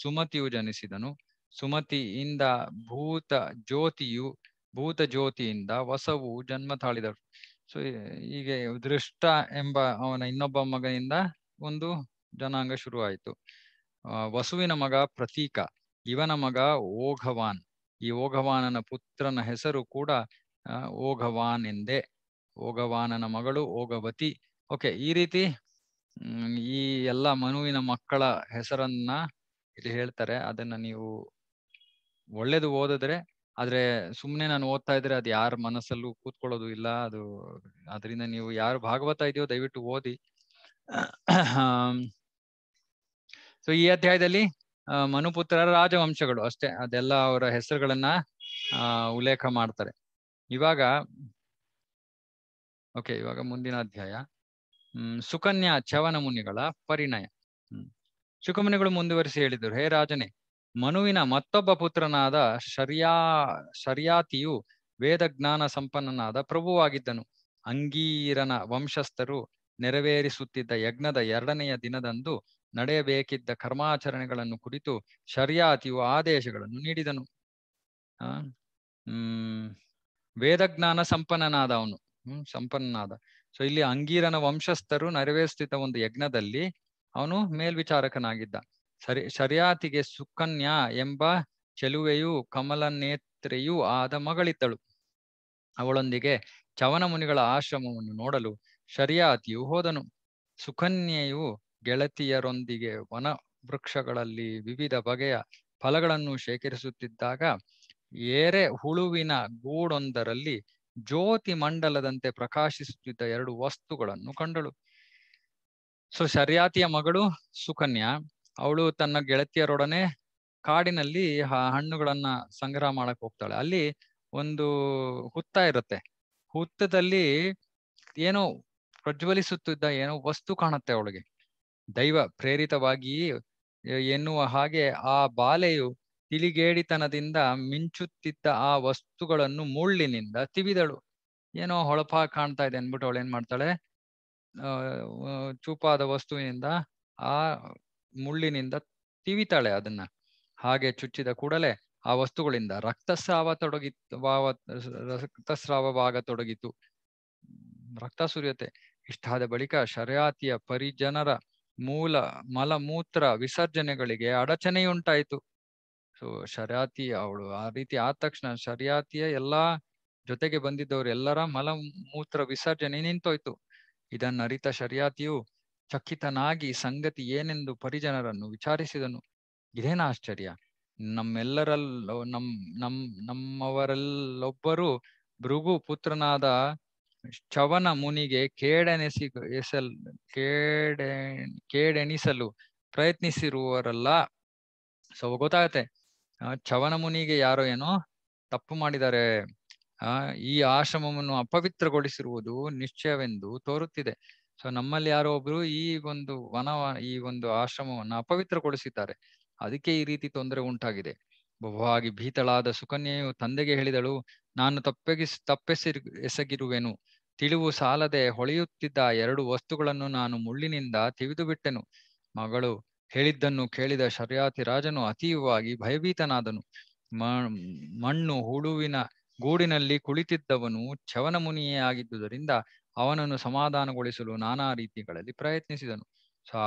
ಸುಮತಿಯು ಜನಿಸಿದನು ಸುಮತಿಯಿಂದ ಭೂತ ಜ್ಯೋತಿಯು ಭೂತ ಜ್ಯೋತಿಯಿಂದ ವಸವು ಜನ್ಮ ತಾಳಿದರು ಸೊ ಹೀಗೆ ದೃಷ್ಟ ಎಂಬ ಅವನ ಇನ್ನೊಬ್ಬ ಮಗನಿಂದ ಒಂದು ಜನಾಂಗ ಶುರುವಾಯಿತು ವಸುವಿನ ಮಗ ಪ್ರತೀಕ ಇವನ ಮಗ ಓಘವಾನ್ ಈ ಓಘವಾನನ ಪುತ್ರನ ಹೆಸರು ಕೂಡ ಓಘವಾನ್ ಎಂದೇ ಓಘವಾನನ ಮಗಳು ಓಘವತಿ ಓಕೆ ಈ ರೀತಿ ಈ ಎಲ್ಲ ಮನುವಿನ ಮಕ್ಕಳ ಹೆಸರನ್ನ ಇಲ್ಲಿ ಹೇಳ್ತಾರೆ ಅದನ್ನ ನೀವು ಒಳ್ಳೇದು ಓದಿದ್ರೆ ಆದ್ರೆ ಸುಮ್ನೆ ನಾನು ಓದ್ತಾ ಇದ್ರೆ ಅದು ಯಾರ ಮನಸ್ಸಲ್ಲೂ ಕೂತ್ಕೊಳ್ಳೋದು ಇಲ್ಲ ಅದು ಅದರಿಂದ ನೀವು ಯಾರು ಭಾಗವತ ಇದೆಯೋ ದಯವಿಟ್ಟು ಓದಿ ಸೊ ಈ ಅಧ್ಯಾಯದಲ್ಲಿ ಮನುಪುತ್ರರ ರಾಜವಂಶಗಳು ಅಷ್ಟೇ ಅದೆಲ್ಲ ಅವರ ಹೆಸರುಗಳನ್ನ ಉಲ್ಲೇಖ ಮಾಡ್ತಾರೆ ಇವಾಗ ಓಕೆ ಇವಾಗ ಮುಂದಿನ ಅಧ್ಯಾಯ ಹ್ಮ್ ಸುಕನ್ಯಾ ಚವನ ಮುನಿಗಳ ಪರಿಣಯ ಹ್ಮ್ ಶುಕಮುನಿಗಳು ಮುಂದುವರಿಸಿ ಹೇಳಿದರು ಹೇ ರಾಜನೇ ಮನುವಿನ ಮತ್ತೊಬ್ಬ ಪುತ್ರನಾದ ಶರ್ಯಾ ಶರ್ಯಾತಿಯು ವೇದ ಜ್ಞಾನ ಸಂಪನ್ನನಾದ ಪ್ರಭುವಾಗಿದ್ದನು ಅಂಗೀರನ ವಂಶಸ್ಥರು ನೆರವೇರಿಸುತ್ತಿದ್ದ ಯಜ್ಞದ ಎರಡನೆಯ ದಿನದಂದು ನಡೆಯಬೇಕಿದ್ದ ಕರ್ಮಾಚರಣೆಗಳನ್ನು ಕುರಿತು ಶರ್ಯಾತಿಯು ಆದೇಶಗಳನ್ನು ನೀಡಿದನು ಹ್ಮ್ ವೇದಜ್ಞಾನ ಸಂಪನ್ನನಾದ ಅವನು ಹ್ಮ್ ಸಂಪನ್ನನಾದ ಸೊ ಇಲ್ಲಿ ಅಂಗೀರನ ವಂಶಸ್ಥರು ನೆರವೇರಿಸುತ್ತಿದ್ದ ಒಂದು ಯಜ್ಞದಲ್ಲಿ ಅವನು ಮೇಲ್ವಿಚಾರಕನಾಗಿದ್ದ ಸರಿ ಶರ್ಯಾತಿಗೆ ಸುಕನ್ಯಾ ಎಂಬ ಚೆಲುವೆಯು ಕಮಲನೇತ್ರೆಯೂ ಆದ ಮಗಳಿದ್ದಳು ಅವಳೊಂದಿಗೆ ಚವನ ಮುನಿಗಳ ಆಶ್ರಮವನ್ನು ನೋಡಲು ಶರ್ಯಾತಿಯು ಹೋದನು ಸುಕನ್ಯೆಯು ಗೆಳತಿಯರೊಂದಿಗೆ ವನ ವೃಕ್ಷಗಳಲ್ಲಿ ವಿವಿಧ ಬಗೆಯ ಫಲಗಳನ್ನು ಶೇಖರಿಸುತ್ತಿದ್ದಾಗ ಏರೆ ಹುಳುವಿನ ಗೂಡೊಂದರಲ್ಲಿ ಜ್ಯೋತಿ ಮಂಡಲದಂತೆ ಪ್ರಕಾಶಿಸುತ್ತಿದ್ದ ಎರಡು ವಸ್ತುಗಳನ್ನು ಕಂಡಳು ಸೊ ಶರ್ಯಾತಿಯ ಮಗಳು ಸುಕನ್ಯಾ ಅವಳು ತನ್ನ ಗೆಳತಿಯರೊಡನೆ ಕಾಡಿನಲ್ಲಿ ಹಣ್ಣುಗಳನ್ನ ಸಂಗ್ರಹ ಮಾಡಕ್ ಹೋಗ್ತಾಳೆ ಅಲ್ಲಿ ಒಂದು ಹುತ್ತ ಇರುತ್ತೆ ಹುತ್ತದಲ್ಲಿ ಏನೋ ಪ್ರಜ್ವಲಿಸುತ್ತಿದ್ದ ಏನೋ ವಸ್ತು ಕಾಣುತ್ತೆ ಅವಳಿಗೆ ದೈವ ಪ್ರೇರಿತವಾಗಿಯೇ ಎನ್ನುವ ಹಾಗೆ ಆ ಬಾಲೆಯು ತಿಳಿಗೇಡಿತನದಿಂದ ಮಿಂಚುತ್ತಿದ್ದ ಆ ವಸ್ತುಗಳನ್ನು ಮುಳ್ಳಿನಿಂದ ತಿವಿದಳು ಏನೋ ಹೊಳಪ ಕಾಣ್ತಾ ಇದೆ ಅಂದ್ಬಿಟ್ಟು ಅವಳು ಏನ್ ಮಾಡ್ತಾಳೆ ಚೂಪಾದ ವಸ್ತುವಿನಿಂದ ಆ ಮುಳ್ಳಿನಿಂದ ತಿವಿತಾಳೆ ಅದನ್ನ ಹಾಗೆ ಚುಚ್ಚಿದ ಕೂಡಲೇ ಆ ವಸ್ತುಗಳಿಂದ ರಕ್ತಸ್ರಾವ ತೊಡಗಿ ತೊಡಗಿತು ರಕ್ತ ಸುರಿಯತೆ ಇಷ್ಟಾದ ಬಳಿಕ ಶರ್ಯಾತಿಯ ಪರಿಜನರ ಮೂಲ ಮಲಮೂತ್ರ ವಿಸರ್ಜನೆಗಳಿಗೆ ಅಡಚಣೆಯುಂಟಾಯಿತು ಸೊ ಶರಾತಿ ಅವಳು ಆ ರೀತಿ ಆದ ತಕ್ಷಣ ಶರ್ಯಾತಿಯ ಎಲ್ಲಾ ಜೊತೆಗೆ ಬಂದಿದ್ದವರು ಎಲ್ಲರ ಮೂತ್ರ ವಿಸರ್ಜನೆ ನಿಂತೋಯ್ತು ಇದನ್ನ ಅರಿತ ಶರ್ಯಾತಿಯು ಚಕಿತನಾಗಿ ಸಂಗತಿ ಏನೆಂದು ಪರಿಜನರನ್ನು ವಿಚಾರಿಸಿದನು ಇದೇನ ಆಶ್ಚರ್ಯ ನಮ್ಮೆಲ್ಲರಲ್ಲೋ ನಮ್ ನಮ್ ನಮ್ಮವರಲ್ಲೊಬ್ಬರು ಭೃಗು ಪುತ್ರನಾದ ಚವನ ಮುನಿಗೆ ಕೇಡೆನಿಸಿ ಎಸಲ್ ಕೇಡೆ ಕೇಡೆನಿಸಲು ಪ್ರಯತ್ನಿಸಿರುವರಲ್ಲ ಸೊ ಗೊತ್ತಾಗತ್ತೆ ಚವನ ಮುನಿಗೆ ಯಾರೋ ಏನೋ ತಪ್ಪು ಮಾಡಿದ್ದಾರೆ ಆ ಈ ಆಶ್ರಮವನ್ನು ಅಪವಿತ್ರಗೊಳಿಸಿರುವುದು ನಿಶ್ಚಯವೆಂದು ತೋರುತ್ತಿದೆ ಸೊ ನಮ್ಮಲ್ಲಿ ಯಾರೋ ಒಬ್ರು ಈ ಒಂದು ವನ ಈ ಒಂದು ಆಶ್ರಮವನ್ನು ಅಪವಿತ್ರಗೊಳಿಸಿದ್ದಾರೆ ಅದಕ್ಕೆ ಈ ರೀತಿ ತೊಂದರೆ ಉಂಟಾಗಿದೆ ಬಹುವಾಗಿ ಭೀತಳಾದ ಸುಕನ್ಯೆಯು ತಂದೆಗೆ ಹೇಳಿದಳು ನಾನು ತಪ್ಪೆಗಿಸ್ ತಪ್ಪೆಸಿ ಎಸಗಿರುವೆನು ತಿಳಿವು ಸಾಲದೆ ಹೊಳೆಯುತ್ತಿದ್ದ ಎರಡು ವಸ್ತುಗಳನ್ನು ನಾನು ಮುಳ್ಳಿನಿಂದ ತಿವಿದುಬಿಟ್ಟೆನು ಬಿಟ್ಟೆನು ಮಗಳು ಹೇಳಿದ್ದನ್ನು ಕೇಳಿದ ಶರ್ಯಾತಿ ರಾಜನು ಅತೀವವಾಗಿ ಭಯಭೀತನಾದನು ಮಣ್ಣು ಹುಳುವಿನ ಗೂಡಿನಲ್ಲಿ ಕುಳಿತಿದ್ದವನು ಚವನ ಮುನಿಯೇ ಆಗಿದ್ದುದರಿಂದ ಅವನನ್ನು ಸಮಾಧಾನಗೊಳಿಸಲು ನಾನಾ ರೀತಿಗಳಲ್ಲಿ ಪ್ರಯತ್ನಿಸಿದನು ಸಾ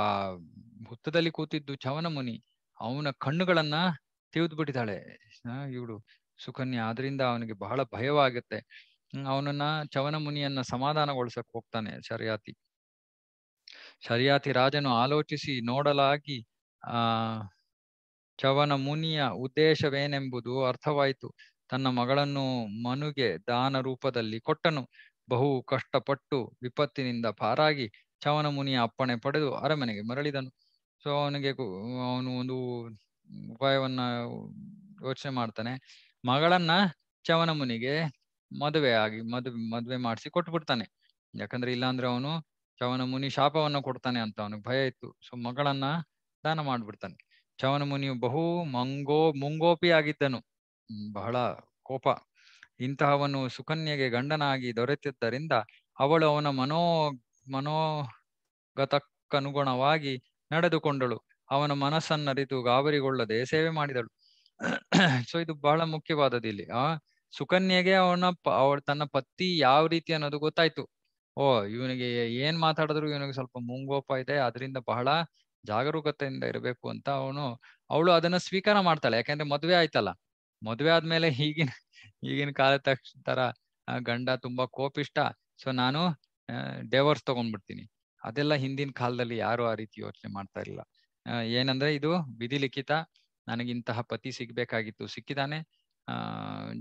ಹುತ್ತದಲ್ಲಿ ಕೂತಿದ್ದು ಚವನ ಮುನಿ ಅವನ ಕಣ್ಣುಗಳನ್ನ ತಿಳಿದು ಬಿಟ್ಟಿದ್ದಾಳೆ ಇವಳು ಸುಕನ್ಯಾ ಆದ್ರಿಂದ ಅವನಿಗೆ ಬಹಳ ಭಯವಾಗುತ್ತೆ ಅವನನ್ನ ಚವನ ಮುನಿಯನ್ನ ಸಮಾಧಾನಗೊಳಿಸಕ್ ಹೋಗ್ತಾನೆ ಶರ್ಯಾತಿ ಶರ್ಯಾತಿ ರಾಜನು ಆಲೋಚಿಸಿ ನೋಡಲಾಗಿ ಆ ಚವನ ಮುನಿಯ ಉದ್ದೇಶವೇನೆಂಬುದು ಅರ್ಥವಾಯಿತು ತನ್ನ ಮಗಳನ್ನು ಮನುಗೆ ದಾನ ರೂಪದಲ್ಲಿ ಕೊಟ್ಟನು ಬಹು ಕಷ್ಟಪಟ್ಟು ವಿಪತ್ತಿನಿಂದ ಪಾರಾಗಿ ಚವನ ಮುನಿಯ ಅಪ್ಪಣೆ ಪಡೆದು ಅರಮನೆಗೆ ಮರಳಿದನು ಸೊ ಅವನಿಗೆ ಅವನು ಒಂದು ಉಪಾಯವನ್ನ ಯೋಚನೆ ಮಾಡ್ತಾನೆ ಮಗಳನ್ನ ಚವನ ಮುನಿಗೆ ಮದುವೆ ಆಗಿ ಮದುವೆ ಮದ್ವೆ ಮಾಡಿಸಿ ಕೊಟ್ಬಿಡ್ತಾನೆ ಯಾಕಂದ್ರೆ ಇಲ್ಲಾಂದ್ರೆ ಅವನು ಚವನ ಮುನಿ ಶಾಪವನ್ನ ಕೊಡ್ತಾನೆ ಅಂತ ಅವನಿಗೆ ಭಯ ಇತ್ತು ಸೊ ಮಗಳನ್ನ ದಾನ ಮಾಡ್ಬಿಡ್ತಾನೆ ಚವನ ಬಹು ಮಂಗೋ ಮುಂಗೋಪಿ ಆಗಿದ್ದನು ಬಹಳ ಕೋಪ ಇಂತಹವನು ಸುಕನ್ಯೆಗೆ ಗಂಡನಾಗಿ ದೊರೆತಿದ್ದರಿಂದ ಅವಳು ಅವನ ಮನೋ ಮನೋಗತಕ್ಕನುಗುಣವಾಗಿ ನಡೆದುಕೊಂಡಳು ಅವನ ಮನಸ್ಸನ್ನರಿತು ಗಾಬರಿಗೊಳ್ಳದೆ ಸೇವೆ ಮಾಡಿದಳು ಸೊ ಇದು ಬಹಳ ಮುಖ್ಯವಾದದ್ದು ಇಲ್ಲಿ ಆ ಸುಕನ್ಯೆಗೆ ಅವನ ಅವಳ ತನ್ನ ಪತಿ ಯಾವ ರೀತಿ ಅನ್ನೋದು ಗೊತ್ತಾಯ್ತು ಓ ಇವನಿಗೆ ಏನ್ ಮಾತಾಡಿದ್ರು ಇವನಿಗೆ ಸ್ವಲ್ಪ ಮುಂಗೋಪ ಇದೆ ಅದರಿಂದ ಬಹಳ ಜಾಗರೂಕತೆಯಿಂದ ಇರಬೇಕು ಅಂತ ಅವನು ಅವಳು ಅದನ್ನ ಸ್ವೀಕಾರ ಮಾಡ್ತಾಳೆ ಯಾಕಂದ್ರೆ ಮದ್ವೆ ಆಯ್ತಲ್ಲ ಮದ್ವೆ ಆದ್ಮೇಲೆ ಈಗಿನ ಈಗಿನ ಕಾಲ ತರ ಗಂಡ ತುಂಬಾ ಕೋಪಿಷ್ಟ ಸೊ ನಾನು ಡೇವರ್ಸ್ ತಗೊಂಡ್ಬಿಡ್ತೀನಿ ಅದೆಲ್ಲ ಹಿಂದಿನ ಕಾಲದಲ್ಲಿ ಯಾರು ಆ ರೀತಿ ಯೋಚನೆ ಮಾಡ್ತಾ ಇರಲಿಲ್ಲ ಏನಂದ್ರೆ ಇದು ವಿಧಿ ಲಿಖಿತ ನನಗಿಂತಹ ಪತಿ ಸಿಗ್ಬೇಕಾಗಿತ್ತು ಸಿಕ್ಕಿದಾನೆ ಆ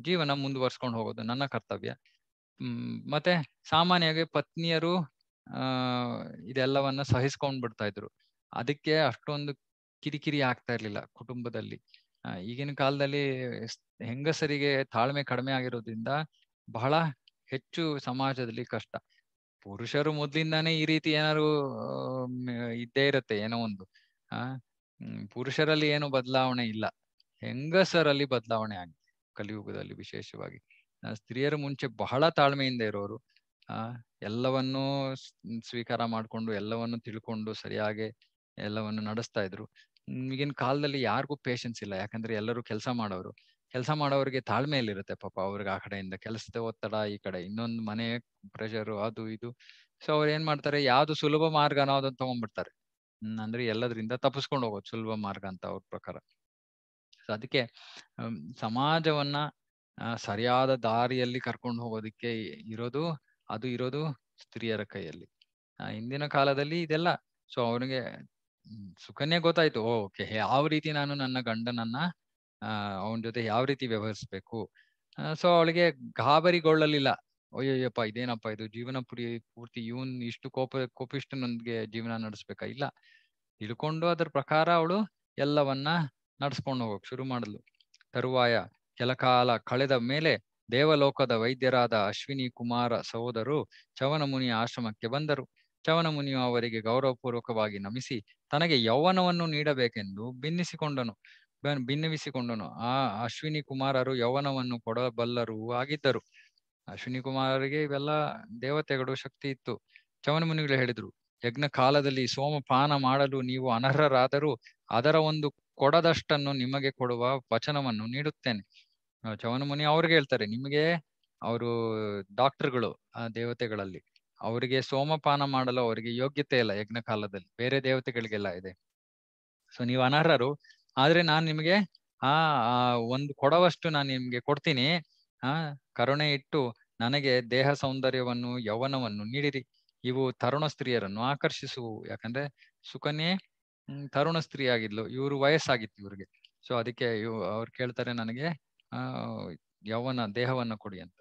ಜೀವನ ಮುಂದುವರ್ಸ್ಕೊಂಡು ಹೋಗೋದು ನನ್ನ ಕರ್ತವ್ಯ ಮತ್ತೆ ಸಾಮಾನ್ಯವಾಗಿ ಪತ್ನಿಯರು ಆ ಇದೆಲ್ಲವನ್ನ ಸಹಿಸ್ಕೊಂಡ್ ಬಿಡ್ತಾ ಇದ್ರು ಅದಕ್ಕೆ ಅಷ್ಟೊಂದು ಕಿರಿಕಿರಿ ಆಗ್ತಾ ಇರ್ಲಿಲ್ಲ ಕುಟುಂಬದಲ್ಲಿ ಈಗಿನ ಕಾಲದಲ್ಲಿ ಹೆಂಗಸರಿಗೆ ತಾಳ್ಮೆ ಕಡಿಮೆ ಆಗಿರೋದ್ರಿಂದ ಬಹಳ ಹೆಚ್ಚು ಸಮಾಜದಲ್ಲಿ ಕಷ್ಟ ಪುರುಷರು ಮೊದ್ಲಿಂದಾನೇ ಈ ರೀತಿ ಏನಾದ್ರು ಇದ್ದೇ ಇರತ್ತೆ ಏನೋ ಒಂದು ಆ ಪುರುಷರಲ್ಲಿ ಏನು ಬದಲಾವಣೆ ಇಲ್ಲ ಹೆಂಗಸರಲ್ಲಿ ಬದಲಾವಣೆ ಆಗಿದೆ ಕಲಿಯುಗದಲ್ಲಿ ವಿಶೇಷವಾಗಿ ಸ್ತ್ರೀಯರು ಮುಂಚೆ ಬಹಳ ತಾಳ್ಮೆಯಿಂದ ಇರೋರು ಆ ಎಲ್ಲವನ್ನೂ ಸ್ವೀಕಾರ ಮಾಡಿಕೊಂಡು ಎಲ್ಲವನ್ನು ತಿಳ್ಕೊಂಡು ಸರಿಯಾಗಿ ಎಲ್ಲವನ್ನು ನಡೆಸ್ತಾ ಇದ್ರು ಈಗಿನ ಕಾಲದಲ್ಲಿ ಯಾರಿಗೂ ಪೇಶನ್ಸ್ ಇಲ್ಲ ಯಾಕಂದ್ರೆ ಎಲ್ಲರೂ ಕೆಲಸ ಮಾಡೋರು ಕೆಲಸ ಮಾಡೋರಿಗೆ ತಾಳ್ಮೆಯಲ್ಲಿರುತ್ತೆ ಪಾಪ ಅವ್ರಿಗೆ ಆ ಕಡೆಯಿಂದ ಕೆಲಸದ ಒತ್ತಡ ಈ ಕಡೆ ಇನ್ನೊಂದು ಮನೆ ಪ್ರೆಷರು ಅದು ಇದು ಸೊ ಅವ್ರು ಏನ್ ಮಾಡ್ತಾರೆ ಯಾವ್ದು ಸುಲಭ ಮಾರ್ಗನೋ ಅದನ್ನ ತಗೊಂಡ್ಬಿಡ್ತಾರೆ ಅಂದ್ರೆ ಎಲ್ಲದರಿಂದ ತಪ್ಪಿಸ್ಕೊಂಡು ಹೋಗೋದು ಸುಲಭ ಮಾರ್ಗ ಅಂತ ಅವ್ರ ಪ್ರಕಾರ ಸೊ ಅದಕ್ಕೆ ಸಮಾಜವನ್ನ ಸರಿಯಾದ ದಾರಿಯಲ್ಲಿ ಕರ್ಕೊಂಡು ಹೋಗೋದಕ್ಕೆ ಇರೋದು ಅದು ಇರೋದು ಸ್ತ್ರೀಯರ ಕೈಯಲ್ಲಿ ಹಿಂದಿನ ಕಾಲದಲ್ಲಿ ಇದೆಲ್ಲ ಸೊ ಅವನಿಗೆ ಸುಖನೇ ಗೊತ್ತಾಯ್ತು ಓಕೆ ಯಾವ ರೀತಿ ನಾನು ನನ್ನ ಗಂಡನನ್ನ ಅವನ ಜೊತೆ ಯಾವ ರೀತಿ ವ್ಯವಹರಿಸ್ಬೇಕು ಸೊ ಅವಳಿಗೆ ಗಾಬರಿಗೊಳ್ಳಲಿಲ್ಲ ಅಯ್ಯಯ್ಯಪ್ಪ ಇದೇನಪ್ಪ ಇದು ಜೀವನ ಪುರಿ ಪೂರ್ತಿ ಇವನ್ ಇಷ್ಟು ಕೋಪ ನನ್ಗೆ ಜೀವನ ನಡೆಸ್ಬೇಕಾ ಇಲ್ಲ ತಿಳ್ಕೊಂಡು ಅದರ ಪ್ರಕಾರ ಅವಳು ಎಲ್ಲವನ್ನ ನಡ್ಸ್ಕೊಂಡು ಹೋಗಕ್ ಶುರು ಮಾಡಲು ತರುವಾಯ ಕೆಲಕಾಲ ಕಳೆದ ಮೇಲೆ ದೇವಲೋಕದ ವೈದ್ಯರಾದ ಅಶ್ವಿನಿ ಕುಮಾರ ಸಹೋದರು ಚವನಮುನಿಯ ಆಶ್ರಮಕ್ಕೆ ಬಂದರು ಚವನಮುನಿಯು ಅವರಿಗೆ ಗೌರವಪೂರ್ವಕವಾಗಿ ನಮಿಸಿ ತನಗೆ ಯೌವನವನ್ನು ನೀಡಬೇಕೆಂದು ಭಿನ್ನಿಸಿಕೊಂಡನು ಭಿನ್ನವಿಸಿಕೊಂಡನು ಆ ಅಶ್ವಿನಿ ಕುಮಾರರು ಯೌವನವನ್ನು ಕೊಡಬಲ್ಲರು ಆಗಿದ್ದರು ಅಶ್ವಿನಿ ಕುಮಾರರಿಗೆ ಇವೆಲ್ಲ ದೇವತೆಗಳು ಶಕ್ತಿ ಇತ್ತು ಚವನ ಮುನಿಗಳು ಹೇಳಿದ್ರು ಯಜ್ಞ ಕಾಲದಲ್ಲಿ ಸೋಮಪಾನ ಮಾಡಲು ನೀವು ಅನರ್ಹರಾದರೂ ಅದರ ಒಂದು ಕೊಡದಷ್ಟನ್ನು ನಿಮಗೆ ಕೊಡುವ ವಚನವನ್ನು ನೀಡುತ್ತೇನೆ ಚವನ ಮುನಿ ಅವ್ರಿಗೆ ಹೇಳ್ತಾರೆ ನಿಮಗೆ ಅವರು ಡಾಕ್ಟರ್ಗಳು ಆ ದೇವತೆಗಳಲ್ಲಿ ಅವರಿಗೆ ಸೋಮಪಾನ ಮಾಡಲು ಅವರಿಗೆ ಯೋಗ್ಯತೆ ಇಲ್ಲ ಯಜ್ಞ ಕಾಲದಲ್ಲಿ ಬೇರೆ ದೇವತೆಗಳಿಗೆಲ್ಲ ಇದೆ ಸೊ ನೀವು ಅನರ್ಹರು ಆದ್ರೆ ನಾನು ನಿಮಗೆ ಆ ಒಂದು ಕೊಡವಷ್ಟು ನಾನು ನಿಮ್ಗೆ ಕೊಡ್ತೀನಿ ಆ ಕರುಣೆ ಇಟ್ಟು ನನಗೆ ದೇಹ ಸೌಂದರ್ಯವನ್ನು ಯೌವನವನ್ನು ನೀಡಿರಿ ಇವು ತರುಣ ಸ್ತ್ರೀಯರನ್ನು ಆಕರ್ಷಿಸುವು ಯಾಕಂದ್ರೆ ಸುಕನ್ಯೆ ತರುಣ ಸ್ತ್ರೀ ಆಗಿದ್ಲು ಇವರು ವಯಸ್ಸಾಗಿತ್ತು ಇವ್ರಿಗೆ ಸೊ ಅದಕ್ಕೆ ಅವ್ರು ಕೇಳ್ತಾರೆ ನನಗೆ ಆ ಯೌವನ ದೇಹವನ್ನು ಕೊಡಿ ಅಂತ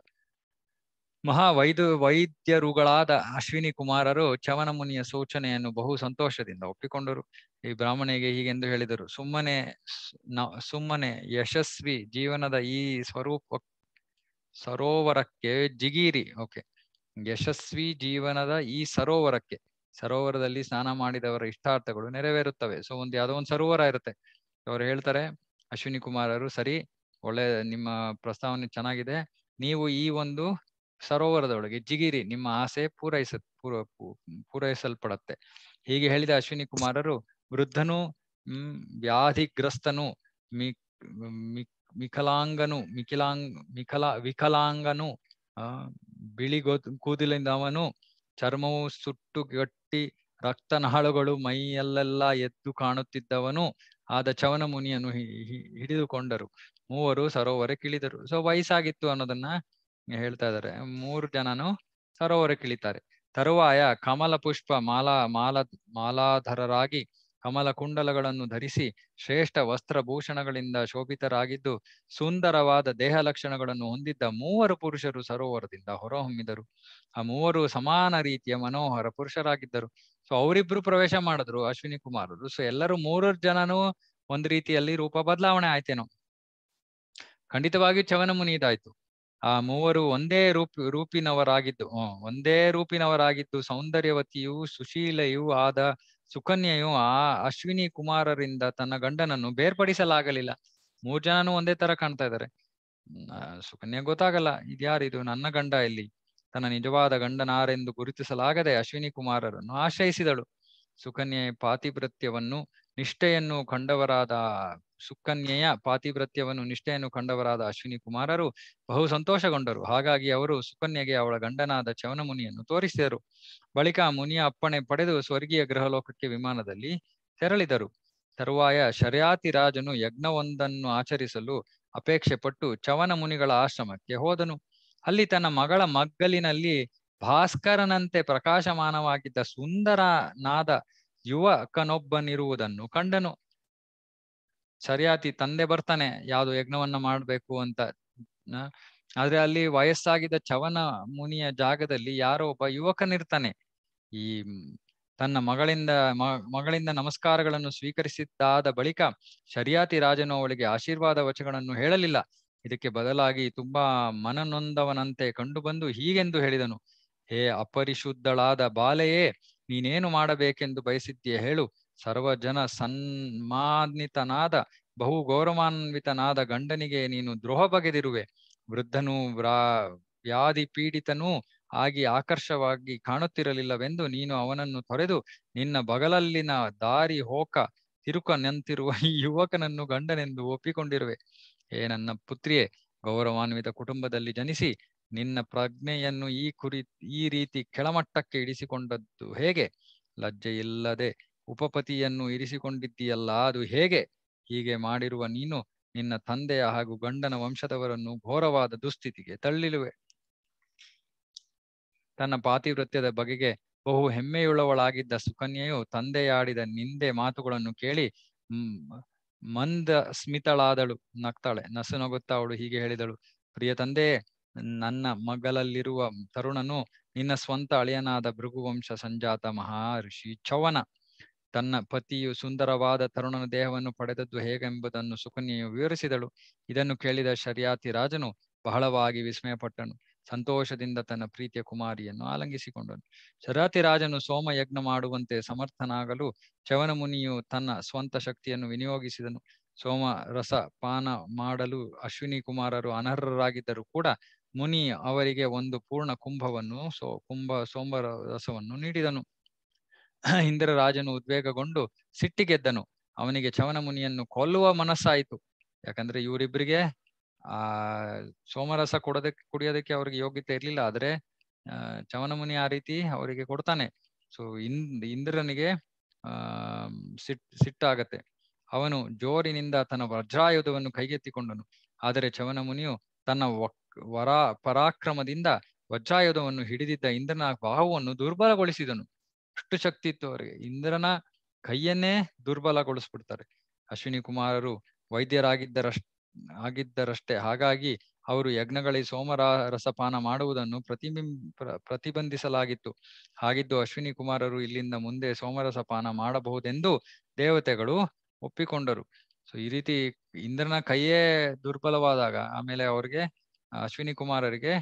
ಮಹಾ ವೈದ್ಯ ವೈದ್ಯರುಗಳಾದ ಅಶ್ವಿನಿ ಕುಮಾರರು ಚವನ ಮುನಿಯ ಸೂಚನೆಯನ್ನು ಬಹು ಸಂತೋಷದಿಂದ ಒಪ್ಪಿಕೊಂಡರು ಈ ಬ್ರಾಹ್ಮಣಿಗೆ ಹೀಗೆಂದು ಹೇಳಿದರು ಸುಮ್ಮನೆ ಸುಮ್ಮನೆ ಯಶಸ್ವಿ ಜೀವನದ ಈ ಸ್ವರೂಪ ಸರೋವರಕ್ಕೆ ಜಿಗೀರಿ ಓಕೆ ಯಶಸ್ವಿ ಜೀವನದ ಈ ಸರೋವರಕ್ಕೆ ಸರೋವರದಲ್ಲಿ ಸ್ನಾನ ಮಾಡಿದವರ ಇಷ್ಟಾರ್ಥಗಳು ನೆರವೇರುತ್ತವೆ ಸೊ ಒಂದು ಯಾವುದೋ ಒಂದು ಸರೋವರ ಇರುತ್ತೆ ಅವ್ರು ಹೇಳ್ತಾರೆ ಅಶ್ವಿನಿ ಕುಮಾರರು ಸರಿ ಒಳ್ಳೆ ನಿಮ್ಮ ಪ್ರಸ್ತಾವನೆ ಚೆನ್ನಾಗಿದೆ ನೀವು ಈ ಒಂದು ಸರೋವರದೊಳಗೆ ಜಿಗಿರಿ ನಿಮ್ಮ ಆಸೆ ಪೂರೈಸ ಪೂರ ಪೂರೈಸಲ್ಪಡತ್ತೆ ಹೀಗೆ ಹೇಳಿದ ಅಶ್ವಿನಿ ಕುಮಾರರು ವೃದ್ಧನು ವ್ಯಾಧಿಗ್ರಸ್ತನು ಮಿ ಮಿಕಲಾಂಗನು ಮಿಕಿಲಾಂಗ್ ಮಿಕಲ ವಿಕಲಾಂಗನು ಆ ಬಿಳಿ ಗೋ ಕೂದಲಿಂದವನು ಚರ್ಮವು ಸುಟ್ಟು ಗಟ್ಟಿ ನಾಳುಗಳು ಮೈಯಲ್ಲೆಲ್ಲ ಎದ್ದು ಕಾಣುತ್ತಿದ್ದವನು ಆದ ಚವನ ಮುನಿಯನ್ನು ಹಿಡಿದುಕೊಂಡರು ಮೂವರು ಸರೋವರಕ್ಕಿಳಿದರು ಸೊ ವಯಸ್ಸಾಗಿತ್ತು ಅನ್ನೋದನ್ನ ಹೇಳ್ತಾ ಇದ್ದಾರೆ ಮೂರು ಜನನು ಸರೋವರಕ್ಕಿಳಿತಾರೆ ತರುವಾಯ ಕಮಲ ಪುಷ್ಪ ಮಾಲಾ ಮಾಲಾ ಮಾಲಾಧರರಾಗಿ ಕಮಲ ಕುಂಡಲಗಳನ್ನು ಧರಿಸಿ ಶ್ರೇಷ್ಠ ವಸ್ತ್ರಭೂಷಣಗಳಿಂದ ಶೋಭಿತರಾಗಿದ್ದು ಸುಂದರವಾದ ದೇಹ ಲಕ್ಷಣಗಳನ್ನು ಹೊಂದಿದ್ದ ಮೂವರು ಪುರುಷರು ಸರೋವರದಿಂದ ಹೊರಹೊಮ್ಮಿದರು ಆ ಮೂವರು ಸಮಾನ ರೀತಿಯ ಮನೋಹರ ಪುರುಷರಾಗಿದ್ದರು ಸೊ ಅವರಿಬ್ರು ಪ್ರವೇಶ ಮಾಡಿದ್ರು ಅಶ್ವಿನಿ ಕುಮಾರರು ಸೊ ಎಲ್ಲರೂ ಮೂರು ಜನನೂ ಒಂದ್ ರೀತಿಯಲ್ಲಿ ರೂಪ ಬದಲಾವಣೆ ಆಯ್ತೇನೋ ಖಂಡಿತವಾಗಿಯೂ ಚವನ ಮುನಿದಾಯ್ತು ಆ ಮೂವರು ಒಂದೇ ರೂಪ ರೂಪಿನವರಾಗಿದ್ದು ಒಂದೇ ರೂಪಿನವರಾಗಿದ್ದು ಸೌಂದರ್ಯವತಿಯೂ ಸುಶೀಲೆಯೂ ಆದ ಸುಕನ್ಯೆಯು ಆ ಅಶ್ವಿನಿ ಕುಮಾರರಿಂದ ತನ್ನ ಗಂಡನನ್ನು ಬೇರ್ಪಡಿಸಲಾಗಲಿಲ್ಲ ಮೂರ್ ಜನನು ಒಂದೇ ತರ ಕಾಣ್ತಾ ಇದ್ದಾರೆ ಸುಕನ್ಯಾ ಗೊತ್ತಾಗಲ್ಲ ಇದ್ಯಾರಿದು ನನ್ನ ಗಂಡ ಇಲ್ಲಿ ತನ್ನ ನಿಜವಾದ ಗಂಡನಾರೆಂದು ಗುರುತಿಸಲಾಗದೆ ಅಶ್ವಿನಿ ಕುಮಾರರನ್ನು ಆಶ್ರಯಿಸಿದಳು ಸುಕನ್ಯೆ ಪಾತಿಪ್ರತ್ಯವನ್ನು ನಿಷ್ಠೆಯನ್ನು ಕಂಡವರಾದ ಸುಕನ್ಯೆಯ ಪಾತಿವ್ರತ್ಯವನ್ನು ನಿಷ್ಠೆಯನ್ನು ಕಂಡವರಾದ ಅಶ್ವಿನಿ ಕುಮಾರರು ಬಹು ಸಂತೋಷಗೊಂಡರು ಹಾಗಾಗಿ ಅವರು ಸುಕನ್ಯೆಗೆ ಅವಳ ಗಂಡನಾದ ಚವನಮುನಿಯನ್ನು ತೋರಿಸಿದರು ಬಳಿಕ ಮುನಿಯ ಅಪ್ಪಣೆ ಪಡೆದು ಸ್ವರ್ಗೀಯ ಗೃಹಲೋಕಕ್ಕೆ ವಿಮಾನದಲ್ಲಿ ತೆರಳಿದರು ತರುವಾಯ ಶರ್ಯಾತಿ ರಾಜನು ಯಜ್ಞವೊಂದನ್ನು ಆಚರಿಸಲು ಅಪೇಕ್ಷೆ ಪಟ್ಟು ಚವನ ಮುನಿಗಳ ಆಶ್ರಮಕ್ಕೆ ಹೋದನು ಅಲ್ಲಿ ತನ್ನ ಮಗಳ ಮಗ್ಗಲಿನಲ್ಲಿ ಭಾಸ್ಕರನಂತೆ ಪ್ರಕಾಶಮಾನವಾಗಿದ್ದ ಸುಂದರನಾದ ಯುವಕನೊಬ್ಬನಿರುವುದನ್ನು ಕಂಡನು ಸರಿಯಾತಿ ತಂದೆ ಬರ್ತಾನೆ ಯಾವುದು ಯಜ್ಞವನ್ನ ಮಾಡ್ಬೇಕು ಅಂತ ಆದ್ರೆ ಅಲ್ಲಿ ವಯಸ್ಸಾಗಿದ್ದ ಚವನ ಮುನಿಯ ಜಾಗದಲ್ಲಿ ಯಾರೋ ಒಬ್ಬ ಯುವಕನಿರ್ತಾನೆ ಈ ತನ್ನ ಮಗಳಿಂದ ಮಗಳಿಂದ ನಮಸ್ಕಾರಗಳನ್ನು ಸ್ವೀಕರಿಸಿದ್ದಾದ ಬಳಿಕ ಶರಿಯಾತಿ ರಾಜನು ಅವಳಿಗೆ ಆಶೀರ್ವಾದ ವಚಗಳನ್ನು ಹೇಳಲಿಲ್ಲ ಇದಕ್ಕೆ ಬದಲಾಗಿ ತುಂಬಾ ಮನನೊಂದವನಂತೆ ಕಂಡುಬಂದು ಹೀಗೆಂದು ಹೇಳಿದನು ಹೇ ಅಪರಿಶುದ್ಧಳಾದ ಬಾಲೆಯೇ ನೀನೇನು ಮಾಡಬೇಕೆಂದು ಬಯಸಿದ್ದೀಯ ಹೇಳು ಸರ್ವಜನ ಸನ್ಮಾನಿತನಾದ ಬಹು ಗೌರವಾನ್ವಿತನಾದ ಗಂಡನಿಗೆ ನೀನು ದ್ರೋಹ ಬಗೆದಿರುವೆ ವೃದ್ಧನೂ ವ್ಯಾಧಿ ಪೀಡಿತನೂ ಆಗಿ ಆಕರ್ಷವಾಗಿ ಕಾಣುತ್ತಿರಲಿಲ್ಲವೆಂದು ನೀನು ಅವನನ್ನು ತೊರೆದು ನಿನ್ನ ಬಗಲಲ್ಲಿನ ದಾರಿ ಹೋಕ ನಿಂತಿರುವ ಈ ಯುವಕನನ್ನು ಗಂಡನೆಂದು ಒಪ್ಪಿಕೊಂಡಿರುವೆ ಏ ನನ್ನ ಪುತ್ರಿಯೇ ಗೌರವಾನ್ವಿತ ಕುಟುಂಬದಲ್ಲಿ ಜನಿಸಿ ನಿನ್ನ ಪ್ರಜ್ಞೆಯನ್ನು ಈ ಕುರಿ ಈ ರೀತಿ ಕೆಳಮಟ್ಟಕ್ಕೆ ಇಡಿಸಿಕೊಂಡದ್ದು ಹೇಗೆ ಲಜ್ಜೆಯಿಲ್ಲದೆ ಉಪಪತಿಯನ್ನು ಇರಿಸಿಕೊಂಡಿದ್ದೀಯಲ್ಲ ಅದು ಹೇಗೆ ಹೀಗೆ ಮಾಡಿರುವ ನೀನು ನಿನ್ನ ತಂದೆಯ ಹಾಗೂ ಗಂಡನ ವಂಶದವರನ್ನು ಘೋರವಾದ ದುಸ್ಥಿತಿಗೆ ತಳ್ಳಿಲುವೆ ತನ್ನ ಪಾತಿವೃತ್ಯದ ಬಗೆಗೆ ಬಹು ಹೆಮ್ಮೆಯುಳ್ಳವಳಾಗಿದ್ದ ಸುಕನ್ಯೆಯು ತಂದೆಯಾಡಿದ ನಿಂದೆ ಮಾತುಗಳನ್ನು ಕೇಳಿ ಮಂದ ಸ್ಮಿತಳಾದಳು ನಗ್ತಾಳೆ ನಗುತ್ತಾ ಅವಳು ಹೀಗೆ ಹೇಳಿದಳು ಪ್ರಿಯ ತಂದೆಯೇ ನನ್ನ ಮಗಲಲ್ಲಿರುವ ತರುಣನು ನಿನ್ನ ಸ್ವಂತ ಅಳಿಯನಾದ ಭೃಗುವಂಶ ಸಂಜಾತ ಮಹರ್ಷಿ ಚವನ ತನ್ನ ಪತಿಯು ಸುಂದರವಾದ ತರುಣನ ದೇಹವನ್ನು ಪಡೆದದ್ದು ಹೇಗೆಂಬುದನ್ನು ಸುಕನ್ಯೆಯು ವಿವರಿಸಿದಳು ಇದನ್ನು ಕೇಳಿದ ಶರ್ಯಾತಿ ರಾಜನು ಬಹಳವಾಗಿ ವಿಸ್ಮಯಪಟ್ಟನು ಸಂತೋಷದಿಂದ ತನ್ನ ಪ್ರೀತಿಯ ಕುಮಾರಿಯನ್ನು ಆಲಂಗಿಸಿಕೊಂಡನು ಶರಾತಿ ರಾಜನು ಸೋಮ ಯಜ್ಞ ಮಾಡುವಂತೆ ಸಮರ್ಥನಾಗಲು ಚವನ ಮುನಿಯು ತನ್ನ ಸ್ವಂತ ಶಕ್ತಿಯನ್ನು ವಿನಿಯೋಗಿಸಿದನು ಸೋಮ ರಸ ಪಾನ ಮಾಡಲು ಅಶ್ವಿನಿ ಕುಮಾರರು ಅನರ್ಹರಾಗಿದ್ದರೂ ಕೂಡ ಮುನಿ ಅವರಿಗೆ ಒಂದು ಪೂರ್ಣ ಕುಂಭವನ್ನು ಸೋ ಕುಂಭ ಸೋಮರ ರಸವನ್ನು ನೀಡಿದನು ಇಂದ್ರ ರಾಜನು ಉದ್ವೇಗಗೊಂಡು ಸಿಟ್ಟಿಗೆದ್ದನು ಅವನಿಗೆ ಚವನ ಮುನಿಯನ್ನು ಕೊಲ್ಲುವ ಮನಸ್ಸಾಯಿತು ಯಾಕಂದ್ರೆ ಇವರಿಬ್ಬರಿಗೆ ಆ ಸೋಮರಸ ಕೊಡೋದಕ್ಕೆ ಕುಡಿಯೋದಕ್ಕೆ ಅವರಿಗೆ ಯೋಗ್ಯತೆ ಇರಲಿಲ್ಲ ಆದ್ರೆ ಚವನ ಮುನಿ ಆ ರೀತಿ ಅವರಿಗೆ ಕೊಡ್ತಾನೆ ಸೊ ಇಂದ್ ಇಂದ್ರನಿಗೆ ಆ ಸಿಟ್ ಸಿಟ್ಟಾಗತ್ತೆ ಅವನು ಜೋರಿನಿಂದ ತನ್ನ ವಜ್ರಾಯುಧವನ್ನು ಕೈಗೆತ್ತಿಕೊಂಡನು ಆದರೆ ಮುನಿಯು ತನ್ನ ವರ ಪರಾಕ್ರಮದಿಂದ ವಜ್ರಾಯುಧವನ್ನು ಹಿಡಿದಿದ್ದ ಇಂದ್ರನ ಬಾಹುವನ್ನು ದುರ್ಬಲಗೊಳಿಸಿದನು ಅಷ್ಟು ಶಕ್ತಿ ಇತ್ತು ಅವರಿಗೆ ಇಂದ್ರನ ಕೈಯನ್ನೇ ದುರ್ಬಲಗೊಳಿಸ್ಬಿಡ್ತಾರೆ ಅಶ್ವಿನಿ ಕುಮಾರರು ವೈದ್ಯರಾಗಿದ್ದರಷ್ಟ ಆಗಿದ್ದರಷ್ಟೇ ಹಾಗಾಗಿ ಅವರು ಯಜ್ಞಗಳಿಗೆ ಸೋಮರ ರಸಪಾನ ಮಾಡುವುದನ್ನು ಪ್ರತಿಬಿಂಬ ಪ್ರತಿಬಂಧಿಸಲಾಗಿತ್ತು ಹಾಗಿದ್ದು ಅಶ್ವಿನಿ ಕುಮಾರರು ಇಲ್ಲಿಂದ ಮುಂದೆ ಸೋಮರಸಪಾನ ಮಾಡಬಹುದೆಂದು ದೇವತೆಗಳು ಒಪ್ಪಿಕೊಂಡರು ಸೊ ಈ ರೀತಿ ಇಂದ್ರನ ಕೈಯೇ ದುರ್ಬಲವಾದಾಗ ಆಮೇಲೆ ಅವ್ರಿಗೆ ಅಶ್ವಿನಿ ಕುಮಾರ್ ಅವರಿಗೆ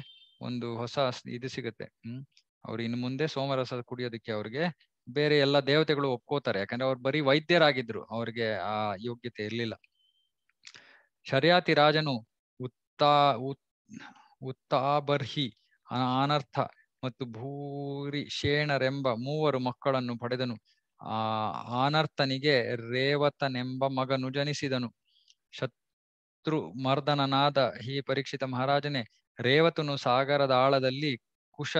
ಒಂದು ಹೊಸ ಇದು ಸಿಗುತ್ತೆ ಹ್ಮ್ ಅವ್ರು ಇನ್ನು ಮುಂದೆ ಸೋಮರಸ ಕುಡಿಯೋದಕ್ಕೆ ಅವ್ರಿಗೆ ಬೇರೆ ಎಲ್ಲ ದೇವತೆಗಳು ಒಪ್ಕೋತಾರೆ ಯಾಕಂದ್ರೆ ಅವ್ರು ಬರೀ ವೈದ್ಯರಾಗಿದ್ರು ಅವ್ರಿಗೆ ಆ ಯೋಗ್ಯತೆ ಇರ್ಲಿಲ್ಲ ಶರ್ಯಾತಿ ರಾಜನು ಉತ್ತ ಉತ್ತಾಬರ್ಹಿ ಅನರ್ಥ ಮತ್ತು ಭೂರಿ ಶೇಣರೆಂಬ ಮೂವರು ಮಕ್ಕಳನ್ನು ಪಡೆದನು ಆ ಅನರ್ಥನಿಗೆ ರೇವತನೆಂಬ ಮಗನು ಜನಿಸಿದನು ಶತ್ ಮರ್ದನನಾದ ಹಿ ಪರೀಕ್ಷಿತ ಮಹಾರಾಜನೇ ರೇವತನು ಸಾಗರದ ಆಳದಲ್ಲಿ ಕುಶ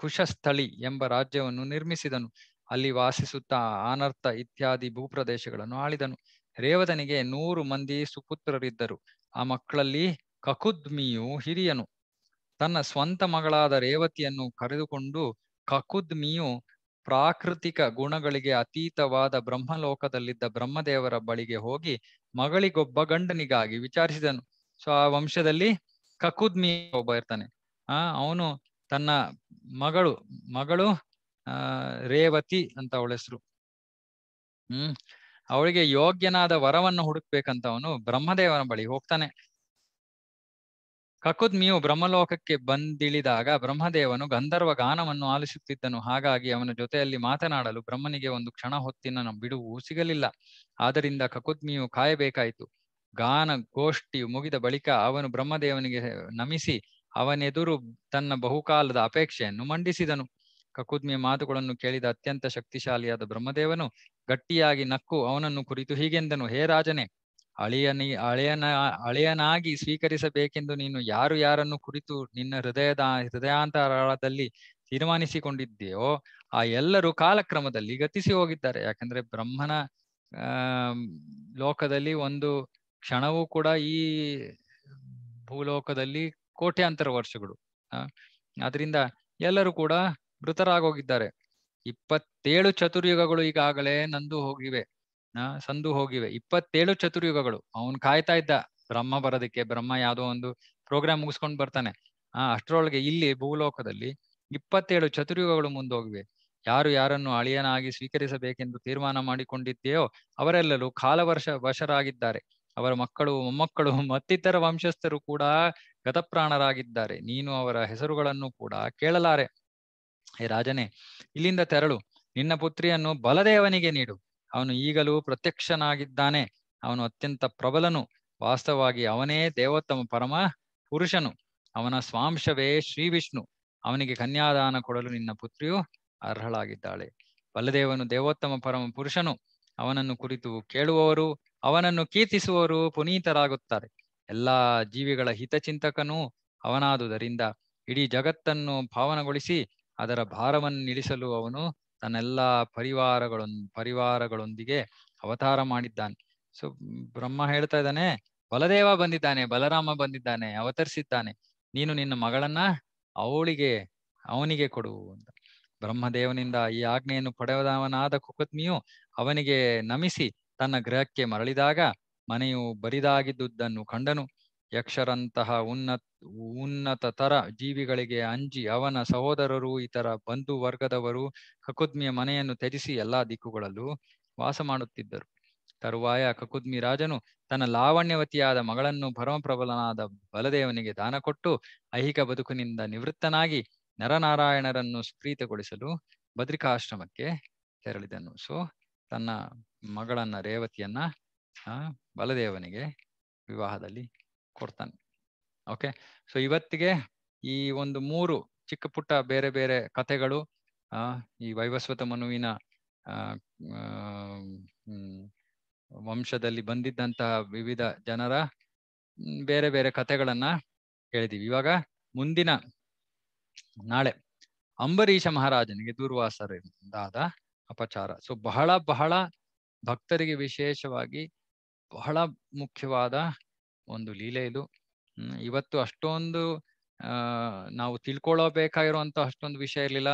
ಕುಶಸ್ಥಳಿ ಎಂಬ ರಾಜ್ಯವನ್ನು ನಿರ್ಮಿಸಿದನು ಅಲ್ಲಿ ವಾಸಿಸುತ್ತಾ ಆನರ್ಥ ಇತ್ಯಾದಿ ಭೂಪ್ರದೇಶಗಳನ್ನು ಆಳಿದನು ರೇವತನಿಗೆ ನೂರು ಮಂದಿ ಸುಪುತ್ರರಿದ್ದರು ಆ ಮಕ್ಕಳಲ್ಲಿ ಕಕುದ್ಮಿಯು ಹಿರಿಯನು ತನ್ನ ಸ್ವಂತ ಮಗಳಾದ ರೇವತಿಯನ್ನು ಕರೆದುಕೊಂಡು ಕಕುದ್ಮಿಯು ಪ್ರಾಕೃತಿಕ ಗುಣಗಳಿಗೆ ಅತೀತವಾದ ಬ್ರಹ್ಮಲೋಕದಲ್ಲಿದ್ದ ಬ್ರಹ್ಮದೇವರ ಬಳಿಗೆ ಹೋಗಿ ಮಗಳಿಗೊಬ್ಬ ಗಂಡನಿಗಾಗಿ ವಿಚಾರಿಸಿದನು ಸೊ ಆ ವಂಶದಲ್ಲಿ ಕಕುದ್ಮಿ ಒಬ್ಬ ಇರ್ತಾನೆ ಆ ಅವನು ತನ್ನ ಮಗಳು ಮಗಳು ಆ ರೇವತಿ ಅಂತ ಅವಳ ಹೆಸರು ಹ್ಮ್ ಅವಳಿಗೆ ಯೋಗ್ಯನಾದ ವರವನ್ನು ಹುಡುಕ್ಬೇಕಂತ ಅವನು ಬ್ರಹ್ಮದೇವನ ಬಳಿ ಹೋಗ್ತಾನೆ ಕಕುದ್ಮಿಯು ಬ್ರಹ್ಮಲೋಕಕ್ಕೆ ಬಂದಿಳಿದಾಗ ಬ್ರಹ್ಮದೇವನು ಗಂಧರ್ವ ಗಾನವನ್ನು ಆಲಿಸುತ್ತಿದ್ದನು ಹಾಗಾಗಿ ಅವನ ಜೊತೆಯಲ್ಲಿ ಮಾತನಾಡಲು ಬ್ರಹ್ಮನಿಗೆ ಒಂದು ಕ್ಷಣ ಹೊತ್ತಿನ ಬಿಡುವು ಸಿಗಲಿಲ್ಲ ಆದ್ದರಿಂದ ಕಕುದ್ಮಿಯು ಕಾಯಬೇಕಾಯಿತು ಗಾನ ಗೋಷ್ಠಿಯು ಮುಗಿದ ಬಳಿಕ ಅವನು ಬ್ರಹ್ಮದೇವನಿಗೆ ನಮಿಸಿ ಅವನೆದುರು ತನ್ನ ಬಹುಕಾಲದ ಅಪೇಕ್ಷೆಯನ್ನು ಮಂಡಿಸಿದನು ಕಕುದ್ಮಿಯ ಮಾತುಗಳನ್ನು ಕೇಳಿದ ಅತ್ಯಂತ ಶಕ್ತಿಶಾಲಿಯಾದ ಬ್ರಹ್ಮದೇವನು ಗಟ್ಟಿಯಾಗಿ ನಕ್ಕು ಅವನನ್ನು ಕುರಿತು ಹೀಗೆಂದನು ಹೇ ರಾಜನೇ ಅಳಿಯನಿ ಅಳಿಯನ ಅಳಿಯನಾಗಿ ಸ್ವೀಕರಿಸಬೇಕೆಂದು ನೀನು ಯಾರು ಯಾರನ್ನು ಕುರಿತು ನಿನ್ನ ಹೃದಯದ ಹೃದಯಾಂತರಾಳದಲ್ಲಿ ತೀರ್ಮಾನಿಸಿಕೊಂಡಿದ್ದೆಯೋ ಆ ಎಲ್ಲರೂ ಕಾಲಕ್ರಮದಲ್ಲಿ ಗತಿಸಿ ಹೋಗಿದ್ದಾರೆ ಯಾಕಂದ್ರೆ ಬ್ರಹ್ಮನ ಲೋಕದಲ್ಲಿ ಒಂದು ಕ್ಷಣವೂ ಕೂಡ ಈ ಭೂಲೋಕದಲ್ಲಿ ಕೋಟ್ಯಾಂತರ ವರ್ಷಗಳು ಅದರಿಂದ ಎಲ್ಲರೂ ಕೂಡ ಮೃತರಾಗೋಗಿದ್ದಾರೆ ಇಪ್ಪತ್ತೇಳು ಚತುರ್ಯುಗಗಳು ಈಗಾಗಲೇ ನಂದು ಹೋಗಿವೆ ಸಂದು ಹೋಗಿವೆ ಇಪ್ಪತ್ತೇಳು ಚತುರ್ಯುಗಗಳು ಅವನ್ ಕಾಯ್ತಾ ಇದ್ದ ಬ್ರಹ್ಮ ಬರೋದಕ್ಕೆ ಬ್ರಹ್ಮ ಯಾವುದೋ ಒಂದು ಪ್ರೋಗ್ರಾಮ್ ಮುಗಿಸ್ಕೊಂಡ್ ಬರ್ತಾನೆ ಆ ಅಷ್ಟರೊಳಗೆ ಇಲ್ಲಿ ಭೂಲೋಕದಲ್ಲಿ ಇಪ್ಪತ್ತೇಳು ಚತುರ್ಯುಗಗಳು ಮುಂದೋಗಿವೆ ಯಾರು ಯಾರನ್ನು ಅಳಿಯನಾಗಿ ಸ್ವೀಕರಿಸಬೇಕೆಂದು ತೀರ್ಮಾನ ಮಾಡಿಕೊಂಡಿದ್ದೆಯೋ ಅವರೆಲ್ಲರೂ ಕಾಲವರ್ಷ ವಶರಾಗಿದ್ದಾರೆ ಅವರ ಮಕ್ಕಳು ಮೊಮ್ಮಕ್ಕಳು ಮತ್ತಿತರ ವಂಶಸ್ಥರು ಕೂಡ ಗತಪ್ರಾಣರಾಗಿದ್ದಾರೆ ನೀನು ಅವರ ಹೆಸರುಗಳನ್ನು ಕೂಡ ಕೇಳಲಾರೆ ಹೇ ರಾಜನೇ ಇಲ್ಲಿಂದ ತೆರಳು ನಿನ್ನ ಪುತ್ರಿಯನ್ನು ಬಲದೇವನಿಗೆ ನೀಡು ಅವನು ಈಗಲೂ ಪ್ರತ್ಯಕ್ಷನಾಗಿದ್ದಾನೆ ಅವನು ಅತ್ಯಂತ ಪ್ರಬಲನು ವಾಸ್ತವವಾಗಿ ಅವನೇ ದೇವೋತ್ತಮ ಪರಮ ಪುರುಷನು ಅವನ ಸ್ವಾಂಶವೇ ಶ್ರೀ ವಿಷ್ಣು ಅವನಿಗೆ ಕನ್ಯಾದಾನ ಕೊಡಲು ನಿನ್ನ ಪುತ್ರಿಯು ಅರ್ಹಳಾಗಿದ್ದಾಳೆ ಬಲದೇವನು ದೇವೋತ್ತಮ ಪರಮ ಪುರುಷನು ಅವನನ್ನು ಕುರಿತು ಕೇಳುವವರು ಅವನನ್ನು ಕೀರ್ತಿಸುವವರು ಪುನೀತರಾಗುತ್ತಾರೆ ಎಲ್ಲಾ ಜೀವಿಗಳ ಹಿತಚಿಂತಕನೂ ಅವನಾದುದರಿಂದ ಇಡೀ ಜಗತ್ತನ್ನು ಭಾವನಗೊಳಿಸಿ ಅದರ ಭಾರವನ್ನು ನಿಲ್ಲಿಸಲು ಅವನು ತನ್ನೆಲ್ಲ ಪರಿವಾರಗಳ ಪರಿವಾರಗಳೊಂದಿಗೆ ಅವತಾರ ಮಾಡಿದ್ದಾನೆ ಸೊ ಬ್ರಹ್ಮ ಹೇಳ್ತಾ ಇದ್ದಾನೆ ಬಲದೇವ ಬಂದಿದ್ದಾನೆ ಬಲರಾಮ ಬಂದಿದ್ದಾನೆ ಅವತರಿಸಿದ್ದಾನೆ ನೀನು ನಿನ್ನ ಮಗಳನ್ನ ಅವಳಿಗೆ ಅವನಿಗೆ ಕೊಡು ಅಂತ ಬ್ರಹ್ಮದೇವನಿಂದ ಈ ಆಜ್ಞೆಯನ್ನು ಪಡೆದವನಾದ ಕುಕತ್ಮಿಯು ಅವನಿಗೆ ನಮಿಸಿ ತನ್ನ ಗೃಹಕ್ಕೆ ಮರಳಿದಾಗ ಮನೆಯು ಬರಿದಾಗಿದ್ದುದನ್ನು ಕಂಡನು ಯಕ್ಷರಂತಹ ಉನ್ನತ ಉನ್ನತತರ ಜೀವಿಗಳಿಗೆ ಅಂಜಿ ಅವನ ಸಹೋದರರು ಇತರ ಬಂಧು ವರ್ಗದವರು ಕಕುದ್ಮಿಯ ಮನೆಯನ್ನು ತ್ಯಜಿಸಿ ಎಲ್ಲಾ ದಿಕ್ಕುಗಳಲ್ಲೂ ವಾಸ ಮಾಡುತ್ತಿದ್ದರು ತರುವಾಯ ಕಕುದ್ಮಿ ರಾಜನು ತನ್ನ ಲಾವಣ್ಯವತಿಯಾದ ಮಗಳನ್ನು ಪರಮಪ್ರಬಲನಾದ ಬಲದೇವನಿಗೆ ದಾನ ಕೊಟ್ಟು ಐಹಿಕ ಬದುಕಿನಿಂದ ನಿವೃತ್ತನಾಗಿ ನರನಾರಾಯಣರನ್ನು ಸ್ಪ್ರೀತಗೊಳಿಸಲು ಭದ್ರಿಕಾಶ್ರಮಕ್ಕೆ ತೆರಳಿದನು ಸೊ ತನ್ನ ಮಗಳನ್ನ ರೇವತಿಯನ್ನ ಬಲದೇವನಿಗೆ ವಿವಾಹದಲ್ಲಿ ಕೊಡ್ತಾನೆ ಓಕೆ ಸೊ ಇವತ್ತಿಗೆ ಈ ಒಂದು ಮೂರು ಚಿಕ್ಕ ಪುಟ್ಟ ಬೇರೆ ಬೇರೆ ಕಥೆಗಳು ಆ ಈ ವೈವಸ್ವತ ಮನುವಿನ ವಂಶದಲ್ಲಿ ಬಂದಿದ್ದಂತಹ ವಿವಿಧ ಜನರ ಬೇರೆ ಬೇರೆ ಕಥೆಗಳನ್ನ ಹೇಳಿದೀವಿ ಇವಾಗ ಮುಂದಿನ ನಾಳೆ ಅಂಬರೀಷ ಮಹಾರಾಜನಿಗೆ ದುರ್ವಾಸರಿಂದಾದ ಅಪಚಾರ ಸೊ ಬಹಳ ಬಹಳ ಭಕ್ತರಿಗೆ ವಿಶೇಷವಾಗಿ ಬಹಳ ಮುಖ್ಯವಾದ ಒಂದು ಲೀಲೆ ಇದು ಇವತ್ತು ಅಷ್ಟೊಂದು ನಾವು ತಿಳ್ಕೊಳ್ಳಬೇಕಾಗಿರುವಂತ ಅಷ್ಟೊಂದು ವಿಷಯ ಇರಲಿಲ್ಲ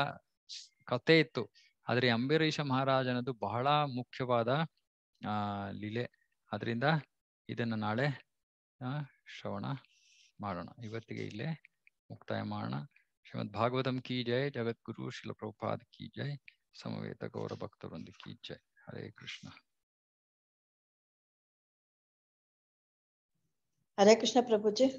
ಕತೆ ಇತ್ತು ಆದ್ರೆ ಅಂಬರೀಷ ಮಹಾರಾಜನದು ಬಹಳ ಮುಖ್ಯವಾದ ಆ ಲೀಲೆ ಅದರಿಂದ ಇದನ್ನ ನಾಳೆ ಶ್ರವಣ ಮಾಡೋಣ ಇವತ್ತಿಗೆ ಇಲ್ಲೇ ಮುಕ್ತಾಯ ಮಾಡೋಣ ಶ್ರೀಮದ್ ಭಾಗವತಂ ಕಿ ಜೈ ಜಗದ್ಗುರು ಶಿಲಪ್ರಭಾದ್ ಕಿ ಜೈ ಸಮವೇತ ಗೌರ ಭಕ್ತರೊಂದು ಕಿ ಜೈ ಹರೇ ಕೃಷ್ಣ हरे कृष्ण प्रभु जी